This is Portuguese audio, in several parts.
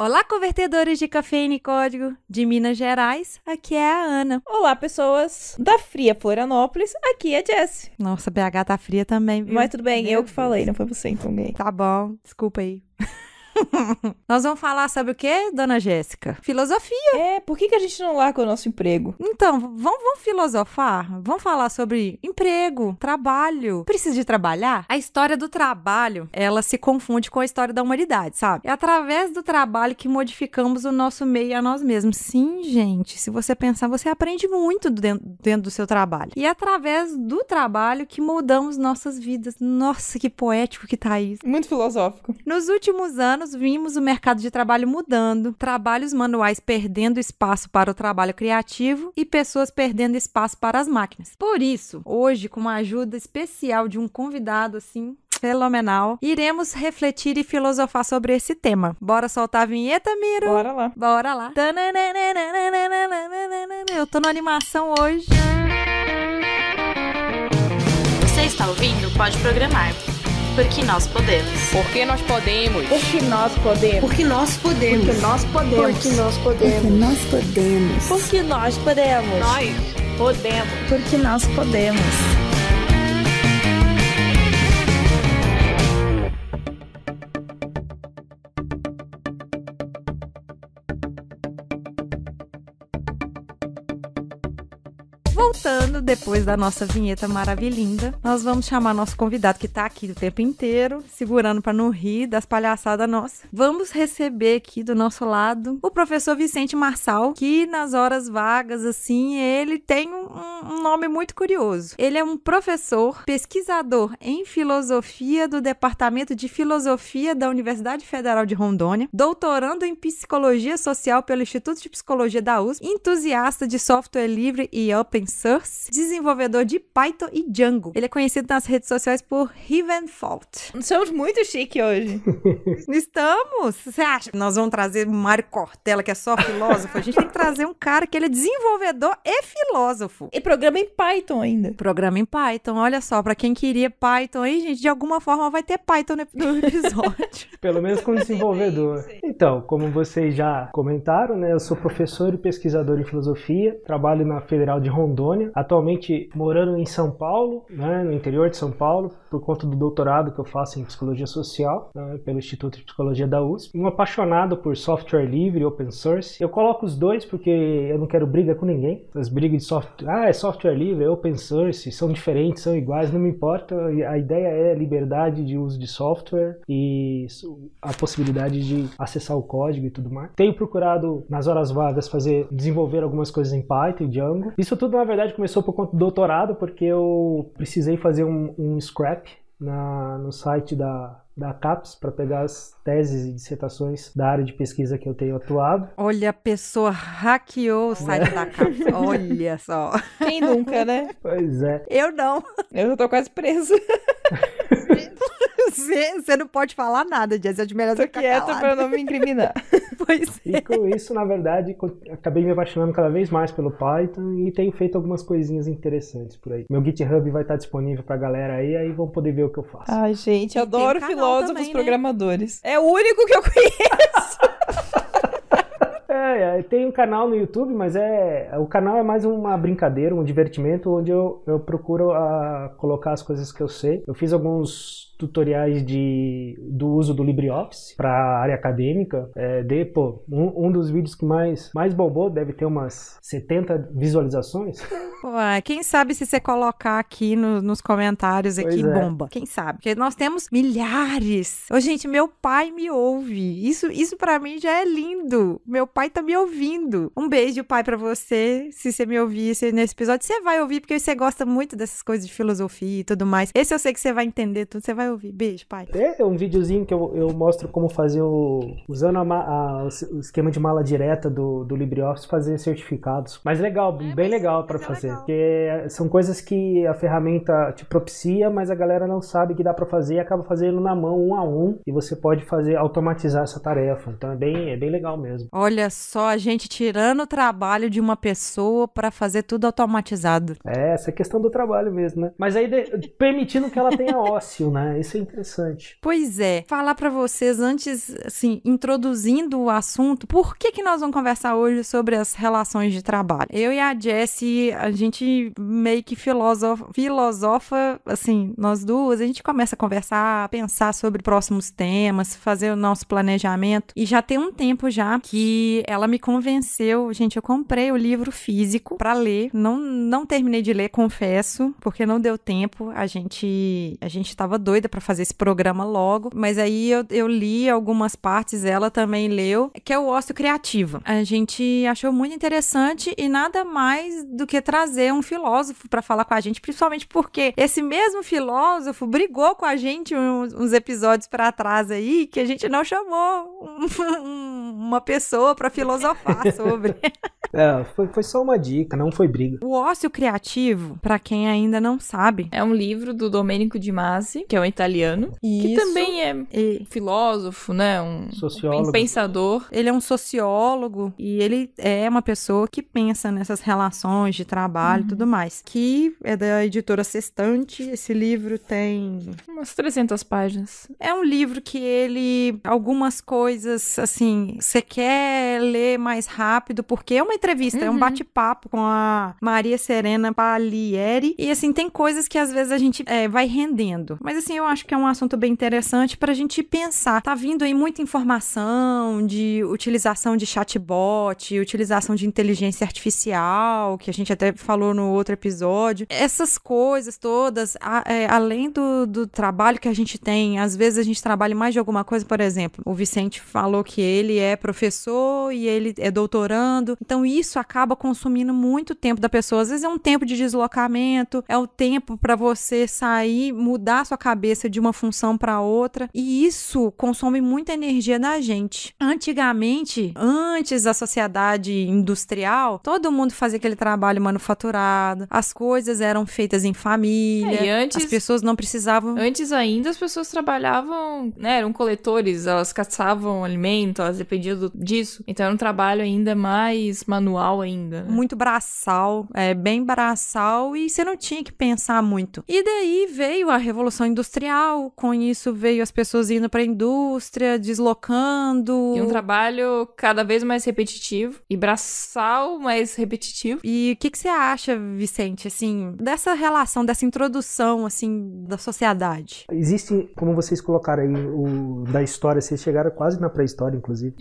Olá, convertedores de cafeína e código de Minas Gerais, aqui é a Ana. Olá, pessoas da fria Florianópolis, aqui é a Jess. Nossa, BH tá fria também, viu? Mas tudo bem, Meu eu Deus. que falei, não foi você então, gay. Tá bom, desculpa aí. Nós vamos falar, sabe o que, dona Jéssica? Filosofia. É, por que, que a gente não larga o nosso emprego? Então, vamos, vamos filosofar? Vamos falar sobre emprego, trabalho. Precisa de trabalhar? A história do trabalho, ela se confunde com a história da humanidade, sabe? É através do trabalho que modificamos o nosso meio a nós mesmos. Sim, gente, se você pensar, você aprende muito dentro, dentro do seu trabalho. E é através do trabalho que mudamos nossas vidas. Nossa, que poético que tá isso. Muito filosófico. Nos últimos anos, nós vimos o mercado de trabalho mudando, trabalhos manuais perdendo espaço para o trabalho criativo e pessoas perdendo espaço para as máquinas. Por isso, hoje, com a ajuda especial de um convidado assim fenomenal. Iremos refletir e filosofar sobre esse tema. Bora soltar a vinheta, Miro? Bora lá. Bora lá. Eu tô na animação hoje. Você está ouvindo? Pode programar porque nós podemos. Porque nós podemos. Porque nós podemos. Porque nós podemos. Porque nós podemos. Porque nós podemos. Porque nós podemos. Nós podemos. Porque nós podemos. voltando depois da nossa vinheta maravilhinda, nós vamos chamar nosso convidado que está aqui o tempo inteiro, segurando para não rir das palhaçadas nossas. Vamos receber aqui do nosso lado o professor Vicente Marçal, que nas horas vagas, assim, ele tem um, um nome muito curioso. Ele é um professor, pesquisador em filosofia do Departamento de Filosofia da Universidade Federal de Rondônia, doutorando em psicologia social pelo Instituto de Psicologia da USP, entusiasta de software livre e open Source, desenvolvedor de Python e Django. Ele é conhecido nas redes sociais por Fault. Somos muito chique hoje. Estamos! Você acha que nós vamos trazer Mário Cortella, que é só filósofo? A gente tem que trazer um cara que ele é desenvolvedor e filósofo. E programa em Python ainda. Programa em Python. Olha só, para quem queria Python aí, gente, de alguma forma vai ter Python no episódio. Pelo menos com desenvolvedor. Então, como vocês já comentaram, né, eu sou professor e pesquisador em filosofia, trabalho na Federal de Rondônia atualmente morando em São Paulo, né, no interior de São Paulo, por conta do doutorado que eu faço em psicologia social, né, pelo Instituto de Psicologia da USP. Um apaixonado por software livre, open source. Eu coloco os dois porque eu não quero briga com ninguém. As brigas de software, ah, é software livre, é open source, são diferentes, são iguais, não me importa. A ideia é liberdade de uso de software e a possibilidade de acessar o código e tudo mais. Tenho procurado nas horas vagas fazer desenvolver algumas coisas em Python, Django. Isso tudo na verdade verdade, começou por conta do doutorado, porque eu precisei fazer um, um scrap na, no site da, da CAPES para pegar as teses e dissertações da área de pesquisa que eu tenho atuado. Olha, a pessoa hackeou o site é. da CAPES. Olha só. Quem nunca, né? Pois é. Eu não. Eu já tô quase preso. você, não pode falar nada, Jess. É de melhor Tô ficar quieto para pra não me incriminar. pois é. E com isso, na verdade, acabei me apaixonando cada vez mais pelo Python e tenho feito algumas coisinhas interessantes por aí. Meu GitHub vai estar tá disponível pra galera aí, aí vão poder ver o que eu faço. Ai, gente, eu adoro filósofos também, né? programadores. É o único que eu conheço. É, é, tem um canal no YouTube, mas é o canal é mais uma brincadeira, um divertimento, onde eu, eu procuro a, ah, colocar as coisas que eu sei. Eu fiz alguns tutoriais de, do uso do LibreOffice para a área acadêmica. É, de, pô, um, um, dos vídeos que mais, mais bombou, deve ter umas 70 visualizações. Pô, é, quem sabe se você colocar aqui no, nos comentários aqui, é é. bomba. Quem sabe? Porque nós temos milhares. Ô, gente, meu pai me ouve. Isso, isso para mim já é lindo. Meu pai tá me ouvindo. Um beijo, pai, para você. Se você me ouvir nesse episódio, você vai ouvir, porque você gosta muito dessas coisas de filosofia e tudo mais. Esse eu sei que você vai entender tudo, você vai vai ouvir. Beijo, pai. É, é um videozinho que eu, eu mostro como fazer o. Usando a, a, o esquema de mala direta do, do LibreOffice, fazer certificados. Mas legal, é, bem legal para é fazer. Legal. Porque são coisas que a ferramenta te propicia, mas a galera não sabe que dá para fazer e acaba fazendo na mão, um a um. E você pode fazer, automatizar essa tarefa. Então é bem, é bem legal mesmo. Olha só, a gente tirando o trabalho de uma pessoa para fazer tudo automatizado. É, essa é questão do trabalho mesmo, né? Mas aí de, permitindo que ela tenha ócio, né? Isso é interessante. Pois é. Falar para vocês antes, assim, introduzindo o assunto, por que que nós vamos conversar hoje sobre as relações de trabalho? Eu e a Jessie, a gente meio que filosofa, filosofa, assim, nós duas, a gente começa a conversar, a pensar sobre próximos temas, fazer o nosso planejamento. E já tem um tempo já que ela me convenceu, gente, eu comprei o livro físico para ler, não não terminei de ler, confesso, porque não deu tempo. A gente a gente tava doida doida para fazer esse programa logo, mas aí eu, eu li algumas partes, ela também leu, que é o Ócio Criativa. A gente achou muito interessante e nada mais do que trazer um filósofo para falar com a gente, principalmente porque esse mesmo filósofo brigou com a gente uns, uns episódios para trás aí, que a gente não chamou um, um uma pessoa para filosofar sobre. É, foi, foi só uma dica, não foi briga. O Ócio Criativo, para quem ainda não sabe, é um livro do Domenico Di Masi, que é um italiano, Isso. que também é filósofo, né? Um, sociólogo. pensador. Ele é um sociólogo e ele é uma pessoa que pensa nessas relações de trabalho e uhum. tudo mais. Que é da editora Sextante. Esse livro tem umas 300 páginas. É um livro que ele algumas coisas assim você quer ler mais rápido, porque é uma entrevista, uhum. é um uhum. bate-papo com a Maria Serena Palieri. E assim, tem coisas que às vezes a gente é, vai rendendo. Mas assim, eu acho que é um assunto bem interessante pra gente pensar. Tá vindo aí muita informação de utilização de chatbot, utilização de inteligência artificial, que a gente até falou no outro episódio. Essas coisas todas, a, é, além do, do trabalho que a gente tem, às vezes a gente trabalha mais de alguma coisa, por exemplo, o Vicente falou que ele é professor e ele é doutorando. Então isso acaba consumindo muito tempo da pessoa. Às vezes é um tempo de deslocamento, é o um tempo para você sair, mudar sua cabeça de uma função para outra. E isso consome muita energia da gente. Antigamente, antes da sociedade industrial, todo mundo fazia aquele trabalho manufaturado, as coisas eram feitas em família, é, antes, as pessoas não precisavam. Antes ainda, as pessoas trabalhavam, né, eram coletores, elas caçavam alimento, elas dependiam disso. Então era um trabalho ainda mais manual ainda. Né? Muito braçal, é bem braçal e você não tinha que pensar muito. E daí veio a revolução industrial, com isso veio as pessoas indo para a indústria, deslocando. E um trabalho cada vez mais repetitivo e braçal mais repetitivo. E o que, que você acha, Vicente, assim, dessa relação, dessa introdução assim da sociedade? Existe, como vocês colocaram aí o da história, vocês chegaram quase na pré-história, inclusive.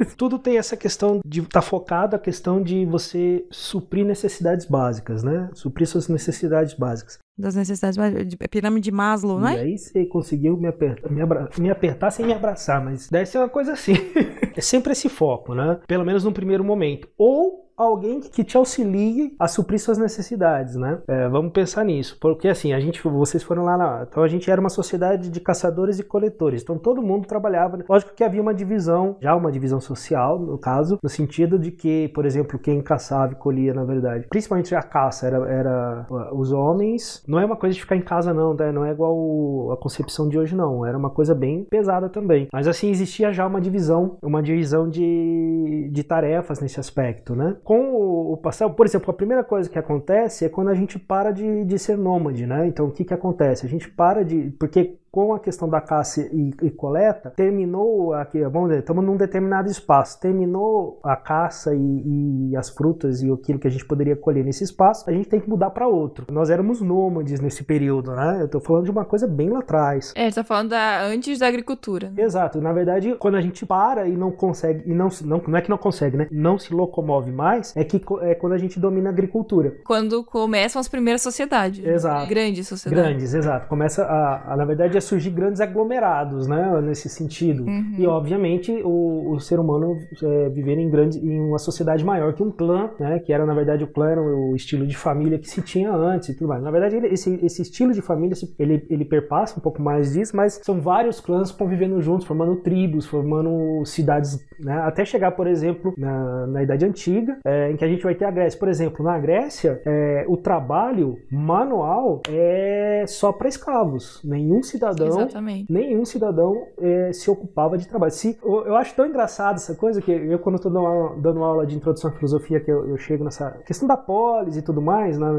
É. Tudo tem essa questão de estar tá focado a questão de você suprir necessidades básicas, né? Suprir suas necessidades básicas das necessidades básicas, é pirâmide de Maslow, não é? E aí você conseguiu me apertar, me, abra... me apertar sem me abraçar, mas deve ser uma coisa assim. é sempre esse foco, né? Pelo menos no primeiro momento. Ou alguém que te auxilie a suprir suas necessidades, né? É, vamos pensar nisso, porque assim a gente, vocês foram lá, na, então a gente era uma sociedade de caçadores e coletores, então todo mundo trabalhava. Né? Lógico que havia uma divisão, já uma divisão social no caso, no sentido de que, por exemplo, quem caçava e colhia, na verdade, principalmente a caça era, era os homens não é uma coisa de ficar em casa, não, né? Não é igual a concepção de hoje, não. Era uma coisa bem pesada também. Mas assim, existia já uma divisão, uma divisão de, de tarefas nesse aspecto, né? Com o, o passar, por exemplo, a primeira coisa que acontece é quando a gente para de, de ser nômade, né? Então, o que, que acontece? A gente para de. Porque com a questão da caça e, e coleta, terminou aqui, vamos dizer, estamos num determinado espaço, terminou a caça e, e, as frutas e aquilo que a gente poderia colher nesse espaço, a gente tem que mudar para outro. Nós éramos nômades nesse período, né? Eu estou falando de uma coisa bem lá atrás. É, está falando da, antes da agricultura. Exato. Na verdade, quando a gente para e não consegue, e não, não, não é que não consegue, né? Não se locomove mais, é que é quando a gente domina a agricultura. Quando começam as primeiras sociedades. Né? Exato. Né? Grandes sociedades. Grandes, exato. Começa a, a na verdade, surgir grandes aglomerados, né, nesse sentido. Uhum. E obviamente o, o ser humano é, viver em grande, em uma sociedade maior que um clã, né, que era na verdade o clã o estilo de família que se tinha antes e tudo mais. Na verdade ele, esse, esse estilo de família ele, ele perpassa um pouco mais disso, mas são vários clãs convivendo juntos, formando tribos, formando cidades, né, até chegar por exemplo na, na Idade Antiga, é, em que a gente vai ter a Grécia, por exemplo, na Grécia é, o trabalho manual é só para escravos, nenhum cidadão cidadão, Exatamente. nenhum cidadão é, se ocupava de trabalho. Se, eu, eu, acho tão engraçado essa coisa que eu, quando estou dando, dando, aula de introdução à filosofia, que eu, eu, chego nessa questão da polis e tudo mais, na,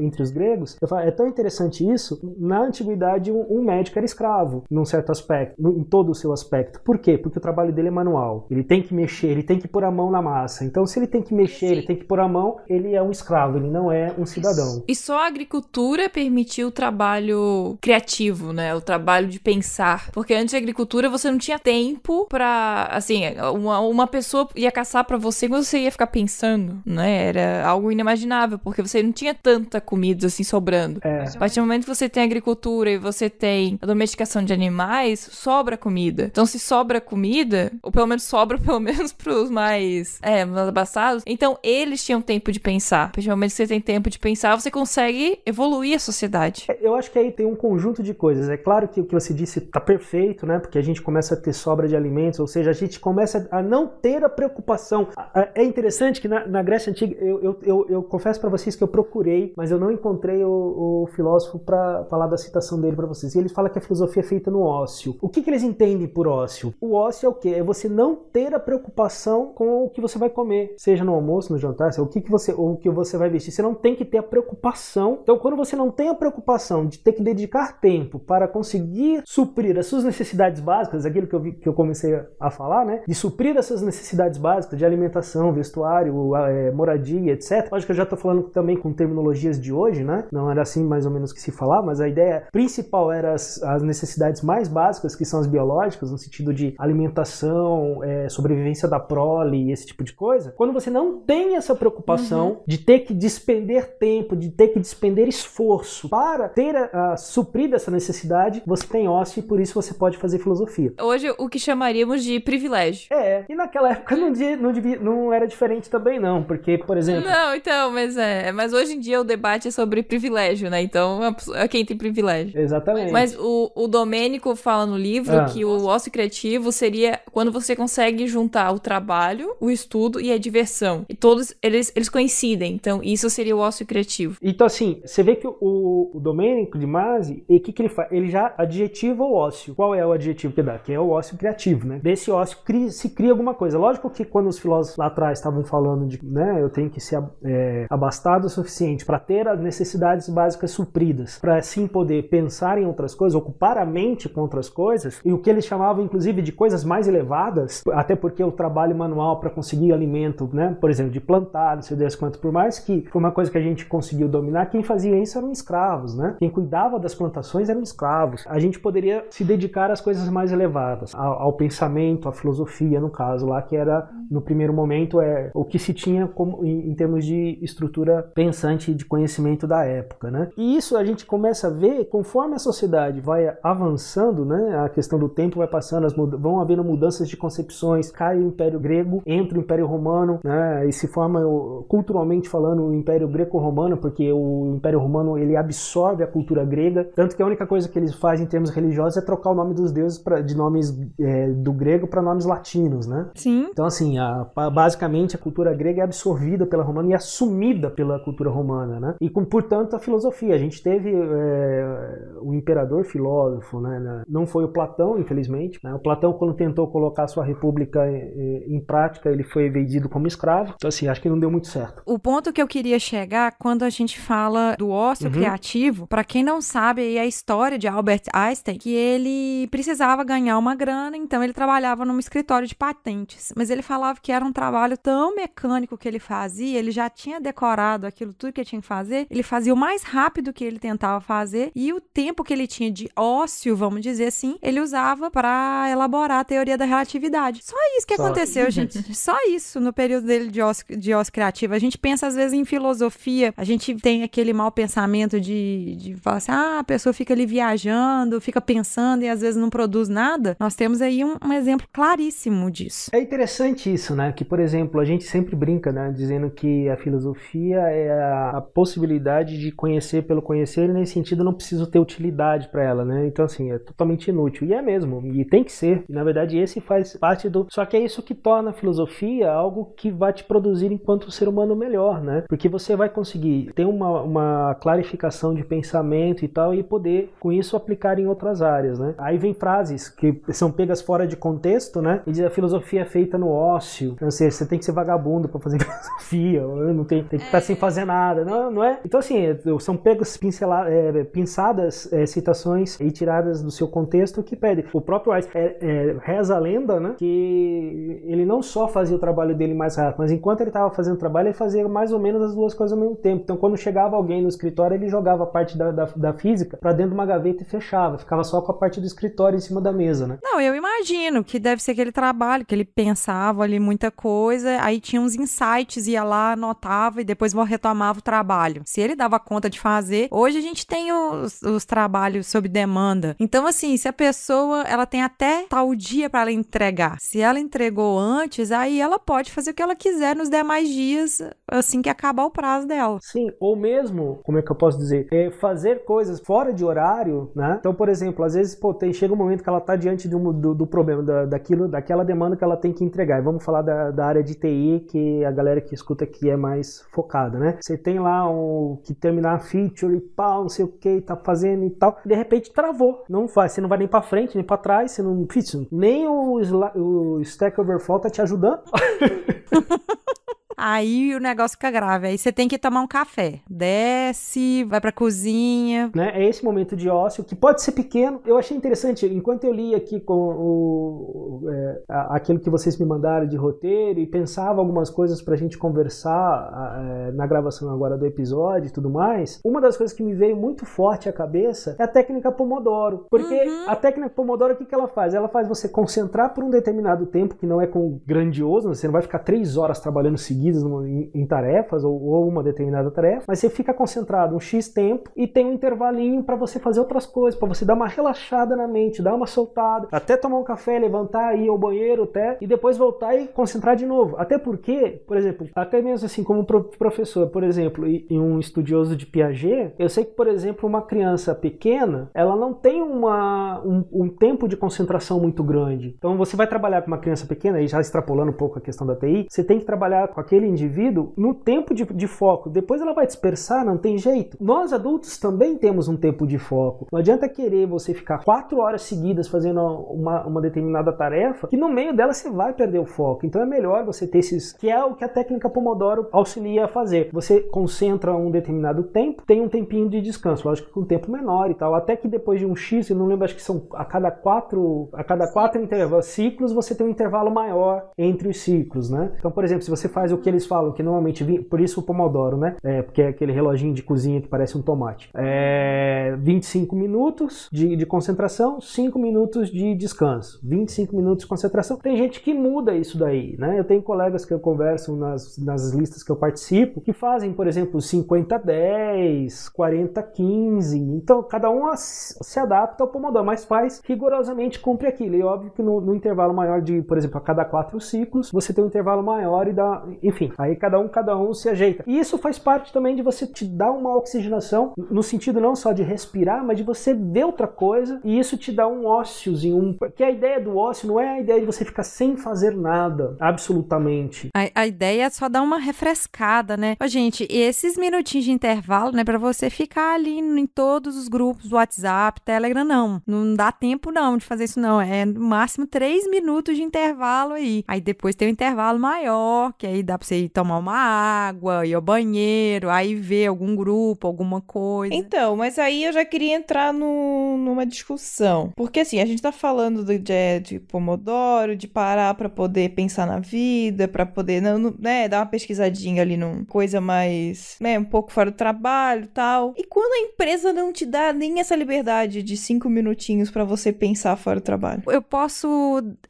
entre os gregos, eu falo, é tão interessante isso. Na antiguidade, um, um médico era escravo, num certo aspecto, no, em todo o seu aspecto. Por quê? Porque o trabalho dele é manual. Ele tem que mexer, ele tem que pôr a mão na massa. Então, se ele tem que mexer, Sim. ele tem que pôr a mão, ele é um escravo, ele não é um cidadão. E só a agricultura permitiu o trabalho criativo, né? O trabalho trabalho de pensar. Porque antes de agricultura você não tinha tempo para assim, uma, uma pessoa ia caçar para você quando você ia ficar pensando, né? Era algo inimaginável, porque você não tinha tanta comida assim sobrando. É. A partir do momento que você tem agricultura e você tem a domesticação de animais, sobra comida. Então se sobra comida, ou pelo menos sobra pelo menos pros mais, é, mais abastados, então eles tinham tempo de pensar. A partir do momento que você tem tempo de pensar, você consegue evoluir a sociedade. É, eu acho que aí tem um conjunto de coisas. É claro que o que você disse está perfeito, né? Porque a gente começa a ter sobra de alimentos, ou seja, a gente começa a não ter a preocupação. É interessante que na, na Grécia Antiga, eu, eu, eu, eu confesso para vocês que eu procurei, mas eu não encontrei o, o filósofo para falar da citação dele para vocês. E ele fala que a filosofia é feita no ócio. O que, que eles entendem por ócio? O ócio é o quê? É você não ter a preocupação com o que você vai comer, seja no almoço, no jantar, seja, o que, que você, ou o que você vai vestir. Você não tem que ter a preocupação. Então, quando você não tem a preocupação de ter que dedicar tempo para conseguir conseguir suprir as suas necessidades básicas, aquilo que eu, vi, que eu comecei a falar, né? De suprir essas necessidades básicas de alimentação, vestuário, é, moradia, etc. Lógico que eu já estou falando também com terminologias de hoje, né? Não era assim mais ou menos que se falar, mas a ideia principal era as, as necessidades mais básicas, que são as biológicas, no sentido de alimentação, é, sobrevivência da prole e esse tipo de coisa. Quando você não tem essa preocupação uhum. de ter que despender tempo, de ter que despender esforço para ter a, a, suprido essa necessidade, você tem osso e por isso você pode fazer filosofia. Hoje, o que chamaríamos de privilégio. É, e naquela época não, não, devia, não era diferente também não, porque, por exemplo... Não, então, mas é, mas hoje em dia o debate é sobre privilégio, né, então é quem tem privilégio. Exatamente. Mas o, o Domênico fala no livro ah. que o ócio criativo seria quando você consegue juntar o trabalho, o estudo e a diversão. E todos eles, eles coincidem, então isso seria o ócio criativo. Então, assim, você vê que o, o Domênico de Masi, o que, que ele faz? Ele já adjetivo ou ócio. Qual é o adjetivo que dá? Que é o ócio criativo, né? Desse ócio se cria alguma coisa. Lógico que quando os filósofos lá atrás estavam falando de, né, eu tenho que ser é, abastado o suficiente para ter as necessidades básicas supridas, para assim poder pensar em outras coisas, ocupar a mente com outras coisas, e o que eles chamavam inclusive de coisas mais elevadas, até porque o trabalho manual para conseguir alimento, né, por exemplo, de plantar, não sei Deus quanto, por mais que foi uma coisa que a gente conseguiu dominar, quem fazia isso eram escravos, né? Quem cuidava das plantações eram escravos a gente poderia se dedicar às coisas mais elevadas, ao, ao pensamento, à filosofia, no caso lá, que era, no primeiro momento, é o que se tinha como, em, em termos de estrutura pensante de conhecimento da época, né? E isso a gente começa a ver conforme a sociedade vai avançando, né? A questão do tempo vai passando, as vão havendo mudanças de concepções, cai o Império Grego, entra o Império Romano, né? E se forma culturalmente falando o Império Greco-Romano, porque o Império Romano ele absorve a cultura grega, tanto que a única coisa que eles fazem linguagem em termos religiosos é trocar o nome dos deuses pra, de nomes é, do grego para nomes latinos, né? Sim. Então, assim, a, basicamente a cultura grega é absorvida pela romana e assumida pela cultura romana, né? E, com, portanto, a filosofia. A gente teve é, o imperador filósofo, né? Não foi o Platão, infelizmente. Né? O Platão, quando tentou colocar sua república em, é, em prática, ele foi vendido como escravo. Então, assim, acho que não deu muito certo. O ponto que eu queria chegar quando a gente fala do ócio uhum. criativo, para quem não sabe, a história de Albert Albert Einstein que ele precisava ganhar uma grana, então ele trabalhava num escritório de patentes. Mas ele falava que era um trabalho tão mecânico que ele fazia, ele já tinha decorado aquilo tudo que ele tinha que fazer, ele fazia o mais rápido que ele tentava fazer e o tempo que ele tinha de ócio, vamos dizer assim, ele usava para elaborar a teoria da relatividade. Só isso que Só aconteceu, isso. gente. Só isso no período dele de ócio, de ócio criativo. A gente pensa às vezes em filosofia, a gente tem aquele mau pensamento de, de falar assim, ah, a pessoa fica ali viajando falando, fica pensando e às vezes não produz nada, nós temos aí um, um exemplo claríssimo disso. É interessante isso, né? Que, por exemplo, a gente sempre brinca, né? Dizendo que a filosofia é a, a possibilidade de conhecer pelo conhecer e nesse sentido não preciso ter utilidade para ela, né? Então, assim, é totalmente inútil. E é mesmo, e tem que ser. E, na verdade, esse faz parte do. Só que é isso que torna a filosofia algo que vai te produzir enquanto ser humano melhor, né? Porque você vai conseguir ter uma, uma clarificação de pensamento e tal e poder, com isso, aplicar aplicar em outras áreas, né? Aí vem frases que são pegas fora de contexto, né? E diz a filosofia é feita no ócio, ou seja, você tem que ser vagabundo para fazer filosofia, ou não tem, tem que estar é. sem fazer nada, não, não é? Então assim, é, são pegas pinceladas, é, pinçadas é, citações e tiradas do seu contexto que pede. O próprio Weiss é, é, reza a lenda, né? Que ele não só fazia o trabalho dele mais rápido, mas enquanto ele estava fazendo o trabalho, ele fazia mais ou menos as duas coisas ao mesmo tempo. Então quando chegava alguém no escritório, ele jogava parte da, da, da física para dentro de uma gaveta e fechava fechava, ficava só com a parte do escritório em cima da mesa, né? Não, eu imagino que deve ser aquele trabalho que ele pensava ali muita coisa, aí tinha uns insights, ia lá, anotava e depois retomava o trabalho. Se ele dava conta de fazer, hoje a gente tem os, os trabalhos sob demanda. Então, assim, se a pessoa ela tem até tal dia para ela entregar, se ela entregou antes, aí ela pode fazer o que ela quiser nos demais dias, assim que acabar o prazo dela. Sim, ou mesmo, como é que eu posso dizer, é fazer coisas fora de horário, né? Né? Então, por exemplo, às vezes pô, tem, chega um momento que ela está diante do, do, do problema, da, daquilo, daquela demanda que ela tem que entregar. E vamos falar da, da, área de TI, que a galera que escuta aqui é mais focada, né? Você tem lá um, que terminar a feature e pau, não sei o que, tá fazendo e tal. E de repente travou. Não faz, você não vai nem para frente, nem para trás, você não. nem o, o Stack Overflow tá te ajudando. Aí o negócio fica grave. Aí você tem que tomar um café. Desce, vai pra cozinha. Né? É esse momento de ócio, que pode ser pequeno. Eu achei interessante, enquanto eu li aqui com o, é, aquilo que vocês me mandaram de roteiro e pensava algumas coisas pra gente conversar é, na gravação agora do episódio e tudo mais, uma das coisas que me veio muito forte à cabeça é a técnica Pomodoro. Porque uhum. a técnica Pomodoro, o que, que ela faz? Ela faz você concentrar por um determinado tempo, que não é com grandioso, você não vai ficar três horas trabalhando seguido seguidas em, em tarefas ou, ou, uma determinada tarefa, mas você fica concentrado um X tempo e tem um intervalinho para você fazer outras coisas, para você dar uma relaxada na mente, dar uma soltada, até tomar um café, levantar, ir ao banheiro até, e depois voltar e concentrar de novo. Até porque, por exemplo, até mesmo assim, como professor, por exemplo, e, e um estudioso de Piaget, eu sei que, por exemplo, uma criança pequena, ela não tem uma, um, um tempo de concentração muito grande. Então você vai trabalhar com uma criança pequena, e já extrapolando um pouco a questão da TI, você tem que trabalhar com a aquele indivíduo no tempo de, de foco. Depois ela vai dispersar, não tem jeito. Nós adultos também temos um tempo de foco. Não adianta querer você ficar quatro horas seguidas fazendo uma, uma determinada tarefa, que no meio dela você vai perder o foco. Então é melhor você ter esses, que é o que a técnica Pomodoro auxilia a fazer. Você concentra um determinado tempo, tem um tempinho de descanso, lógico que um tempo menor e tal. Até que depois de um X, eu não lembro, acho que são a cada quatro, a cada quatro intervalos, ciclos, você tem um intervalo maior entre os ciclos, né? Então, por exemplo, se você faz o que eles falam que normalmente, por isso o Pomodoro, né? É, porque é aquele reloginho de cozinha que parece um tomate. É 25 minutos de, de concentração, 5 minutos de descanso. 25 minutos de concentração. Tem gente que muda isso daí, né? Eu tenho colegas que eu converso nas, nas listas que eu participo que fazem, por exemplo, 50 10, 40 15. Então cada um se adapta ao Pomodoro, mas faz rigorosamente cumpre aquilo. E óbvio que no, no intervalo maior de, por exemplo, a cada quatro ciclos, você tem um intervalo maior e dá, e enfim, aí cada um, cada um se ajeita. E isso faz parte também de você te dar uma oxigenação, no sentido não só de respirar, mas de você ver outra coisa, e isso te dá um óciozinho, um... porque a ideia do ócio não é a ideia de você ficar sem fazer nada, absolutamente. A, a ideia é só dar uma refrescada, né? gente, esses minutinhos de intervalo, né, para você ficar ali em todos os grupos, WhatsApp, Telegram, não. Não dá tempo, não, de fazer isso, não. É no máximo três minutos de intervalo aí. Aí depois tem um intervalo maior, que aí dá pra você ir tomar uma água, ir ao banheiro, aí ver algum grupo, alguma coisa. Então, mas aí eu já queria entrar no, numa discussão. Porque assim, a gente tá falando do, de, de Pomodoro, de parar para poder pensar na vida, para poder, não, né, né, dar uma pesquisadinha ali numa coisa mais, né, um pouco fora do trabalho tal. E quando a empresa não te dá nem essa liberdade de cinco minutinhos para você pensar fora do trabalho? Eu posso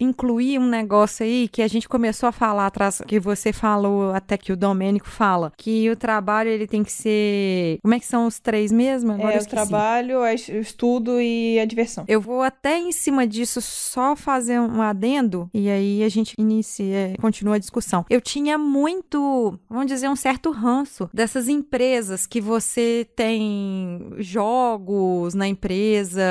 incluir um negócio aí que a gente começou a falar atrás, que você falou até que o Domênico fala, que o trabalho ele tem que ser. Como é que são os três mesmo? Agora é o trabalho, o estudo e a diversão. Eu vou até em cima disso só fazer um adendo e aí a gente inicia, é, continua a discussão. Eu tinha muito, vamos dizer, um certo ranço dessas empresas que você tem jogos na empresa,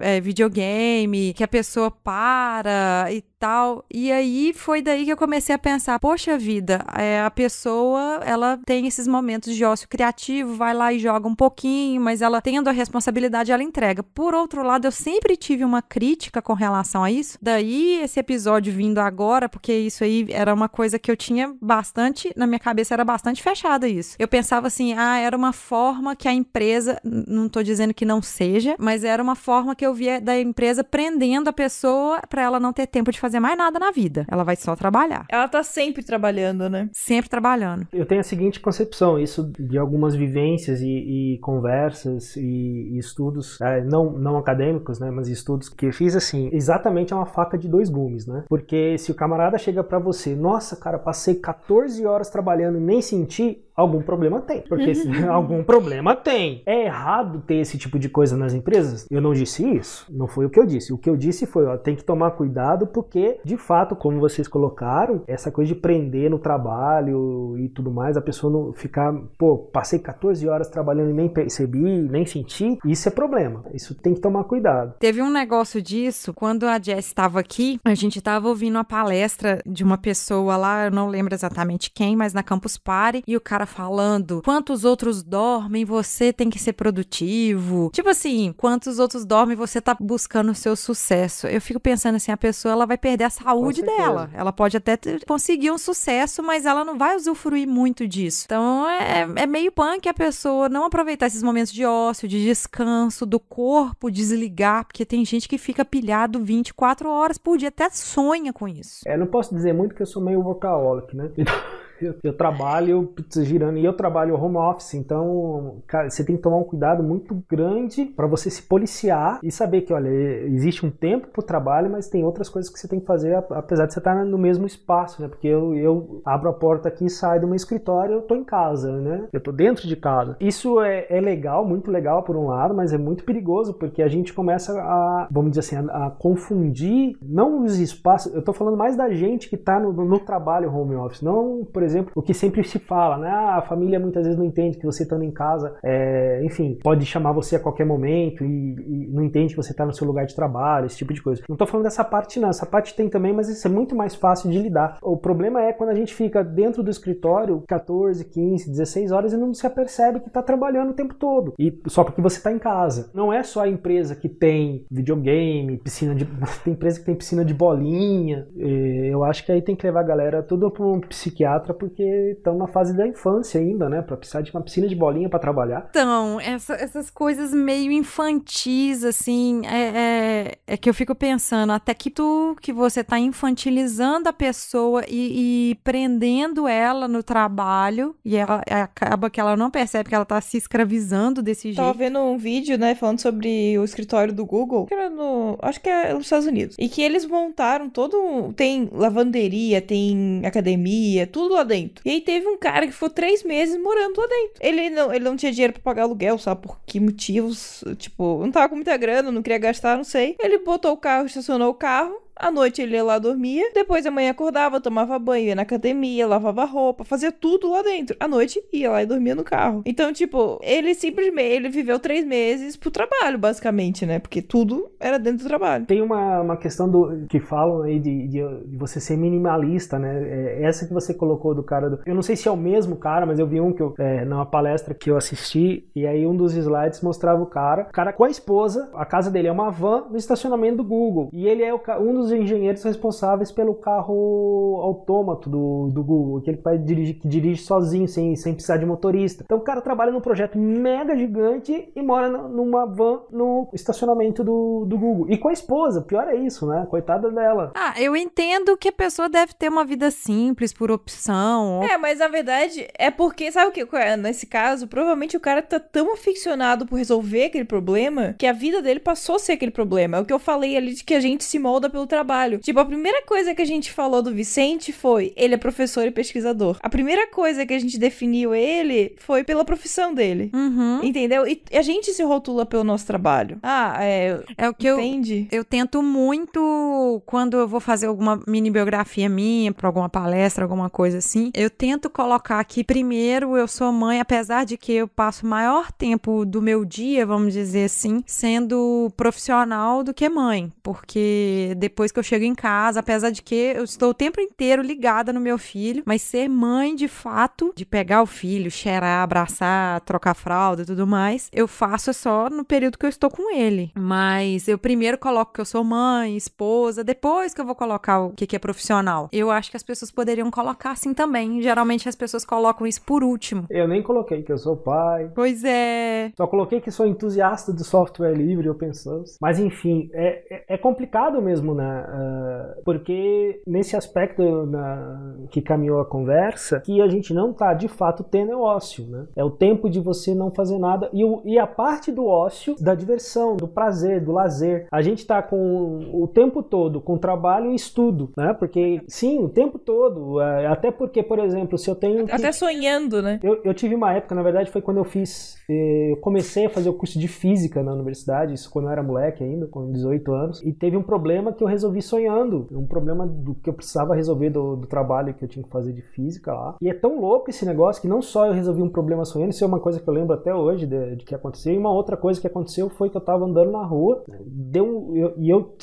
é, videogame, que a pessoa para e tal. E aí foi daí que eu comecei a pensar: poxa vida, é, a pessoa ela tem esses momentos de ócio criativo, vai lá e joga um pouquinho, mas ela tendo a responsabilidade, ela entrega. Por outro lado, eu sempre tive uma crítica com relação a isso. Daí esse episódio vindo agora, porque isso aí era uma coisa que eu tinha bastante, na minha cabeça era bastante fechada isso. Eu pensava assim, ah, era uma forma que a empresa, não tô dizendo que não seja, mas era uma forma que eu via da empresa prendendo a pessoa para ela não ter tempo de fazer mais nada na vida. Ela vai só trabalhar. Ela tá sempre trabalhando, né? Sempre trabalhando. Eu tenho a seguinte concepção, isso de algumas vivências e, e conversas e, e estudos, é, não, não acadêmicos, né? Mas estudos que eu fiz assim, exatamente é uma faca de dois gumes, né? Porque se o camarada chega para você, nossa, cara, passei 14 horas trabalhando e nem senti, algum problema tem. Porque uhum. algum problema tem. É errado ter esse tipo de coisa nas empresas? Eu não disse isso. Não foi o que eu disse. O que eu disse foi, ó, tem que tomar cuidado porque, de fato, como vocês colocaram, essa coisa de prender no trabalho e tudo mais, a pessoa não ficar, pô, passei 14 horas trabalhando e nem percebi, nem senti, isso é problema. Isso tem que tomar cuidado. Teve um negócio disso, quando a Jess estava aqui, a gente estava ouvindo a palestra de uma pessoa lá, eu não lembro exatamente quem, mas na Campus Party, e o cara falando quantos outros dormem, você tem que ser produtivo. Tipo assim, quantos outros dormem, você tá buscando o seu sucesso. Eu fico pensando assim, a pessoa ela vai perder a saúde dela. Ela pode até ter, conseguir um sucesso, mas ela não vai usufruir muito disso. Então é, é meio punk a pessoa não aproveitar esses momentos de ócio, de descanso, do corpo desligar, porque tem gente que fica pilhado 24 horas por dia, até sonha com isso. É, não posso dizer muito que eu sou meio workaholic, né? Então eu, eu trabalho putz, girando e eu trabalho home office, então cara, você tem que tomar um cuidado muito grande para você se policiar e saber que, olha, existe um tempo para o trabalho, mas tem outras coisas que você tem que fazer, apesar de você estar tá no mesmo espaço, né? Porque eu, eu abro a porta aqui e saio do meu escritório, eu tô em casa, né? Eu tô dentro de casa. Isso é, é legal, muito legal por um lado, mas é muito perigoso porque a gente começa a, vamos dizer assim, a, a confundir não os espaços. Eu tô falando mais da gente que tá no, no trabalho home office, não, por exemplo, o que sempre se fala, né? Ah, a família muitas vezes não entende que você estando em casa, é, enfim, pode chamar você a qualquer momento e, e não entende que você está no seu lugar de trabalho, esse tipo de coisa. Não estou falando dessa parte, não. Essa parte tem também, mas isso é muito mais fácil de lidar. O problema é quando a gente fica dentro do escritório 14, 15, 16 horas e não se apercebe que está trabalhando o tempo todo. E só porque você está em casa. Não é só a empresa que tem videogame, piscina de. tem empresa que tem piscina de bolinha. É, eu acho que aí tem que levar a galera tudo para um psiquiatra porque estão na fase da infância ainda, né? Pra precisar de uma piscina de bolinha para trabalhar. Então, essa, essas coisas meio infantis, assim, é, é, é, que eu fico pensando, até que tu, que você tá infantilizando a pessoa e, e prendendo ela no trabalho, e ela é, acaba que ela não percebe que ela tá se escravizando desse jeito. Tava vendo um vídeo, né, falando sobre o escritório do Google, que era no, acho que é nos Estados Unidos, e que eles montaram todo, tem lavanderia, tem academia, tudo lá dentro. E aí teve um cara que ficou três meses morando lá dentro. Ele não, ele não tinha dinheiro pra pagar aluguel, sabe por que motivos? Tipo, não tava com muita grana, não queria gastar, não sei. Ele botou o carro, estacionou o carro, à noite ele ia lá dormia, depois a mãe acordava, tomava banho, ia na academia, lavava roupa, fazia tudo lá dentro. À noite ia lá e dormia no carro. Então, tipo, ele simplesmente ele viveu três meses pro trabalho, basicamente, né? Porque tudo era dentro do trabalho. Tem uma, uma questão do que falam aí de, de, de você ser minimalista, né? É essa que você colocou do cara do. Eu não sei se é o mesmo cara, mas eu vi um que eu. É, numa palestra que eu assisti, e aí um dos slides mostrava o cara, o cara com a esposa, a casa dele é uma van no estacionamento do Google. E ele é o, um dos os engenheiros responsáveis pelo carro autômato do, do Google, aquele que, vai dirigir, que dirige sozinho, sem, sem precisar de motorista. Então o cara trabalha num projeto mega gigante e mora numa van no estacionamento do, do Google. E com a esposa, pior é isso, né? Coitada dela. Ah, eu entendo que a pessoa deve ter uma vida simples, por opção. Ou... É, mas na verdade é porque, sabe o que? É? Nesse caso, provavelmente o cara tá tão aficionado por resolver aquele problema que a vida dele passou a ser aquele problema. É o que eu falei ali de que a gente se molda pelo trabalho. Tipo, a primeira coisa que a gente falou do Vicente foi: ele é professor e pesquisador. A primeira coisa que a gente definiu ele foi pela profissão dele. Uhum. Entendeu? E a gente se rotula pelo nosso trabalho. Ah, é. É o que entende? eu. Eu tento muito quando eu vou fazer alguma mini biografia minha, pra alguma palestra, alguma coisa assim. Eu tento colocar aqui primeiro: eu sou mãe, apesar de que eu passo maior tempo do meu dia, vamos dizer assim, sendo profissional do que mãe. Porque depois depois que eu chego em casa, apesar de que eu estou o tempo inteiro ligada no meu filho, mas ser mãe de fato, de pegar o filho, cheirar, abraçar, trocar fralda e tudo mais, eu faço é só no período que eu estou com ele. Mas eu primeiro coloco que eu sou mãe, esposa, depois que eu vou colocar o que, que é profissional. Eu acho que as pessoas poderiam colocar assim também. Geralmente as pessoas colocam isso por último. Eu nem coloquei que eu sou pai. Pois é. Só coloquei que sou entusiasta do software livre, eu pensamos Mas enfim, é, é, é complicado mesmo, né? Ah, porque nesse aspecto na, que caminhou a conversa, que a gente não está de fato tendo é ócio, né? É o tempo de você não fazer nada e, o, e a parte do ócio, da diversão, do prazer, do lazer. A gente está com o tempo todo com trabalho e estudo, né? Porque sim, o tempo todo, é, até porque, por exemplo, se eu tenho que... até sonhando, né? Eu, eu tive uma época, na verdade, foi quando eu fiz, eh, eu comecei a fazer o curso de física na universidade, isso quando eu era moleque ainda, com 18 anos, e teve um problema que eu resolvi sonhando. É um problema do que eu precisava resolver do, do, trabalho que eu tinha que fazer de física lá. E é tão louco esse negócio que não só eu resolvi um problema sonhando, isso é uma coisa que eu lembro até hoje de, de que aconteceu. E uma outra coisa que aconteceu foi que eu tava andando na rua, deu, eu, e eu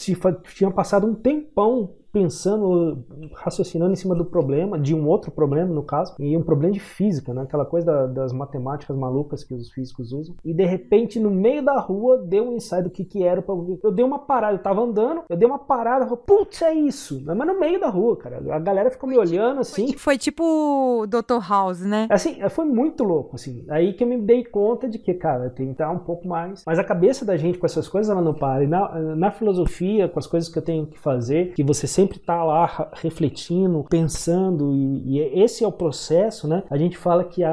tinha passado um tempão pensando, raciocinando em cima do problema, de um outro problema, no caso, e um problema de física, né? aquela coisa da, das matemáticas malucas que os físicos usam. E de repente, no meio da rua, deu um ensaio do que, que era o Eu dei uma parada, eu tava andando, eu dei uma parada, falei, putz, é isso. Mas no meio da rua, cara. A galera ficou me olhando assim. Foi, tipo Dr. Assim. Tipo, tipo House, né? Assim, foi muito louco, assim. Aí que eu me dei conta de que, cara, que tentar um pouco mais. Mas a cabeça da gente com essas coisas, ela não para. E na, na filosofia, com as coisas que eu tenho que fazer, que você sempre sempre está lá refletindo, pensando, e, e, é, esse é o processo, né? A gente fala que a,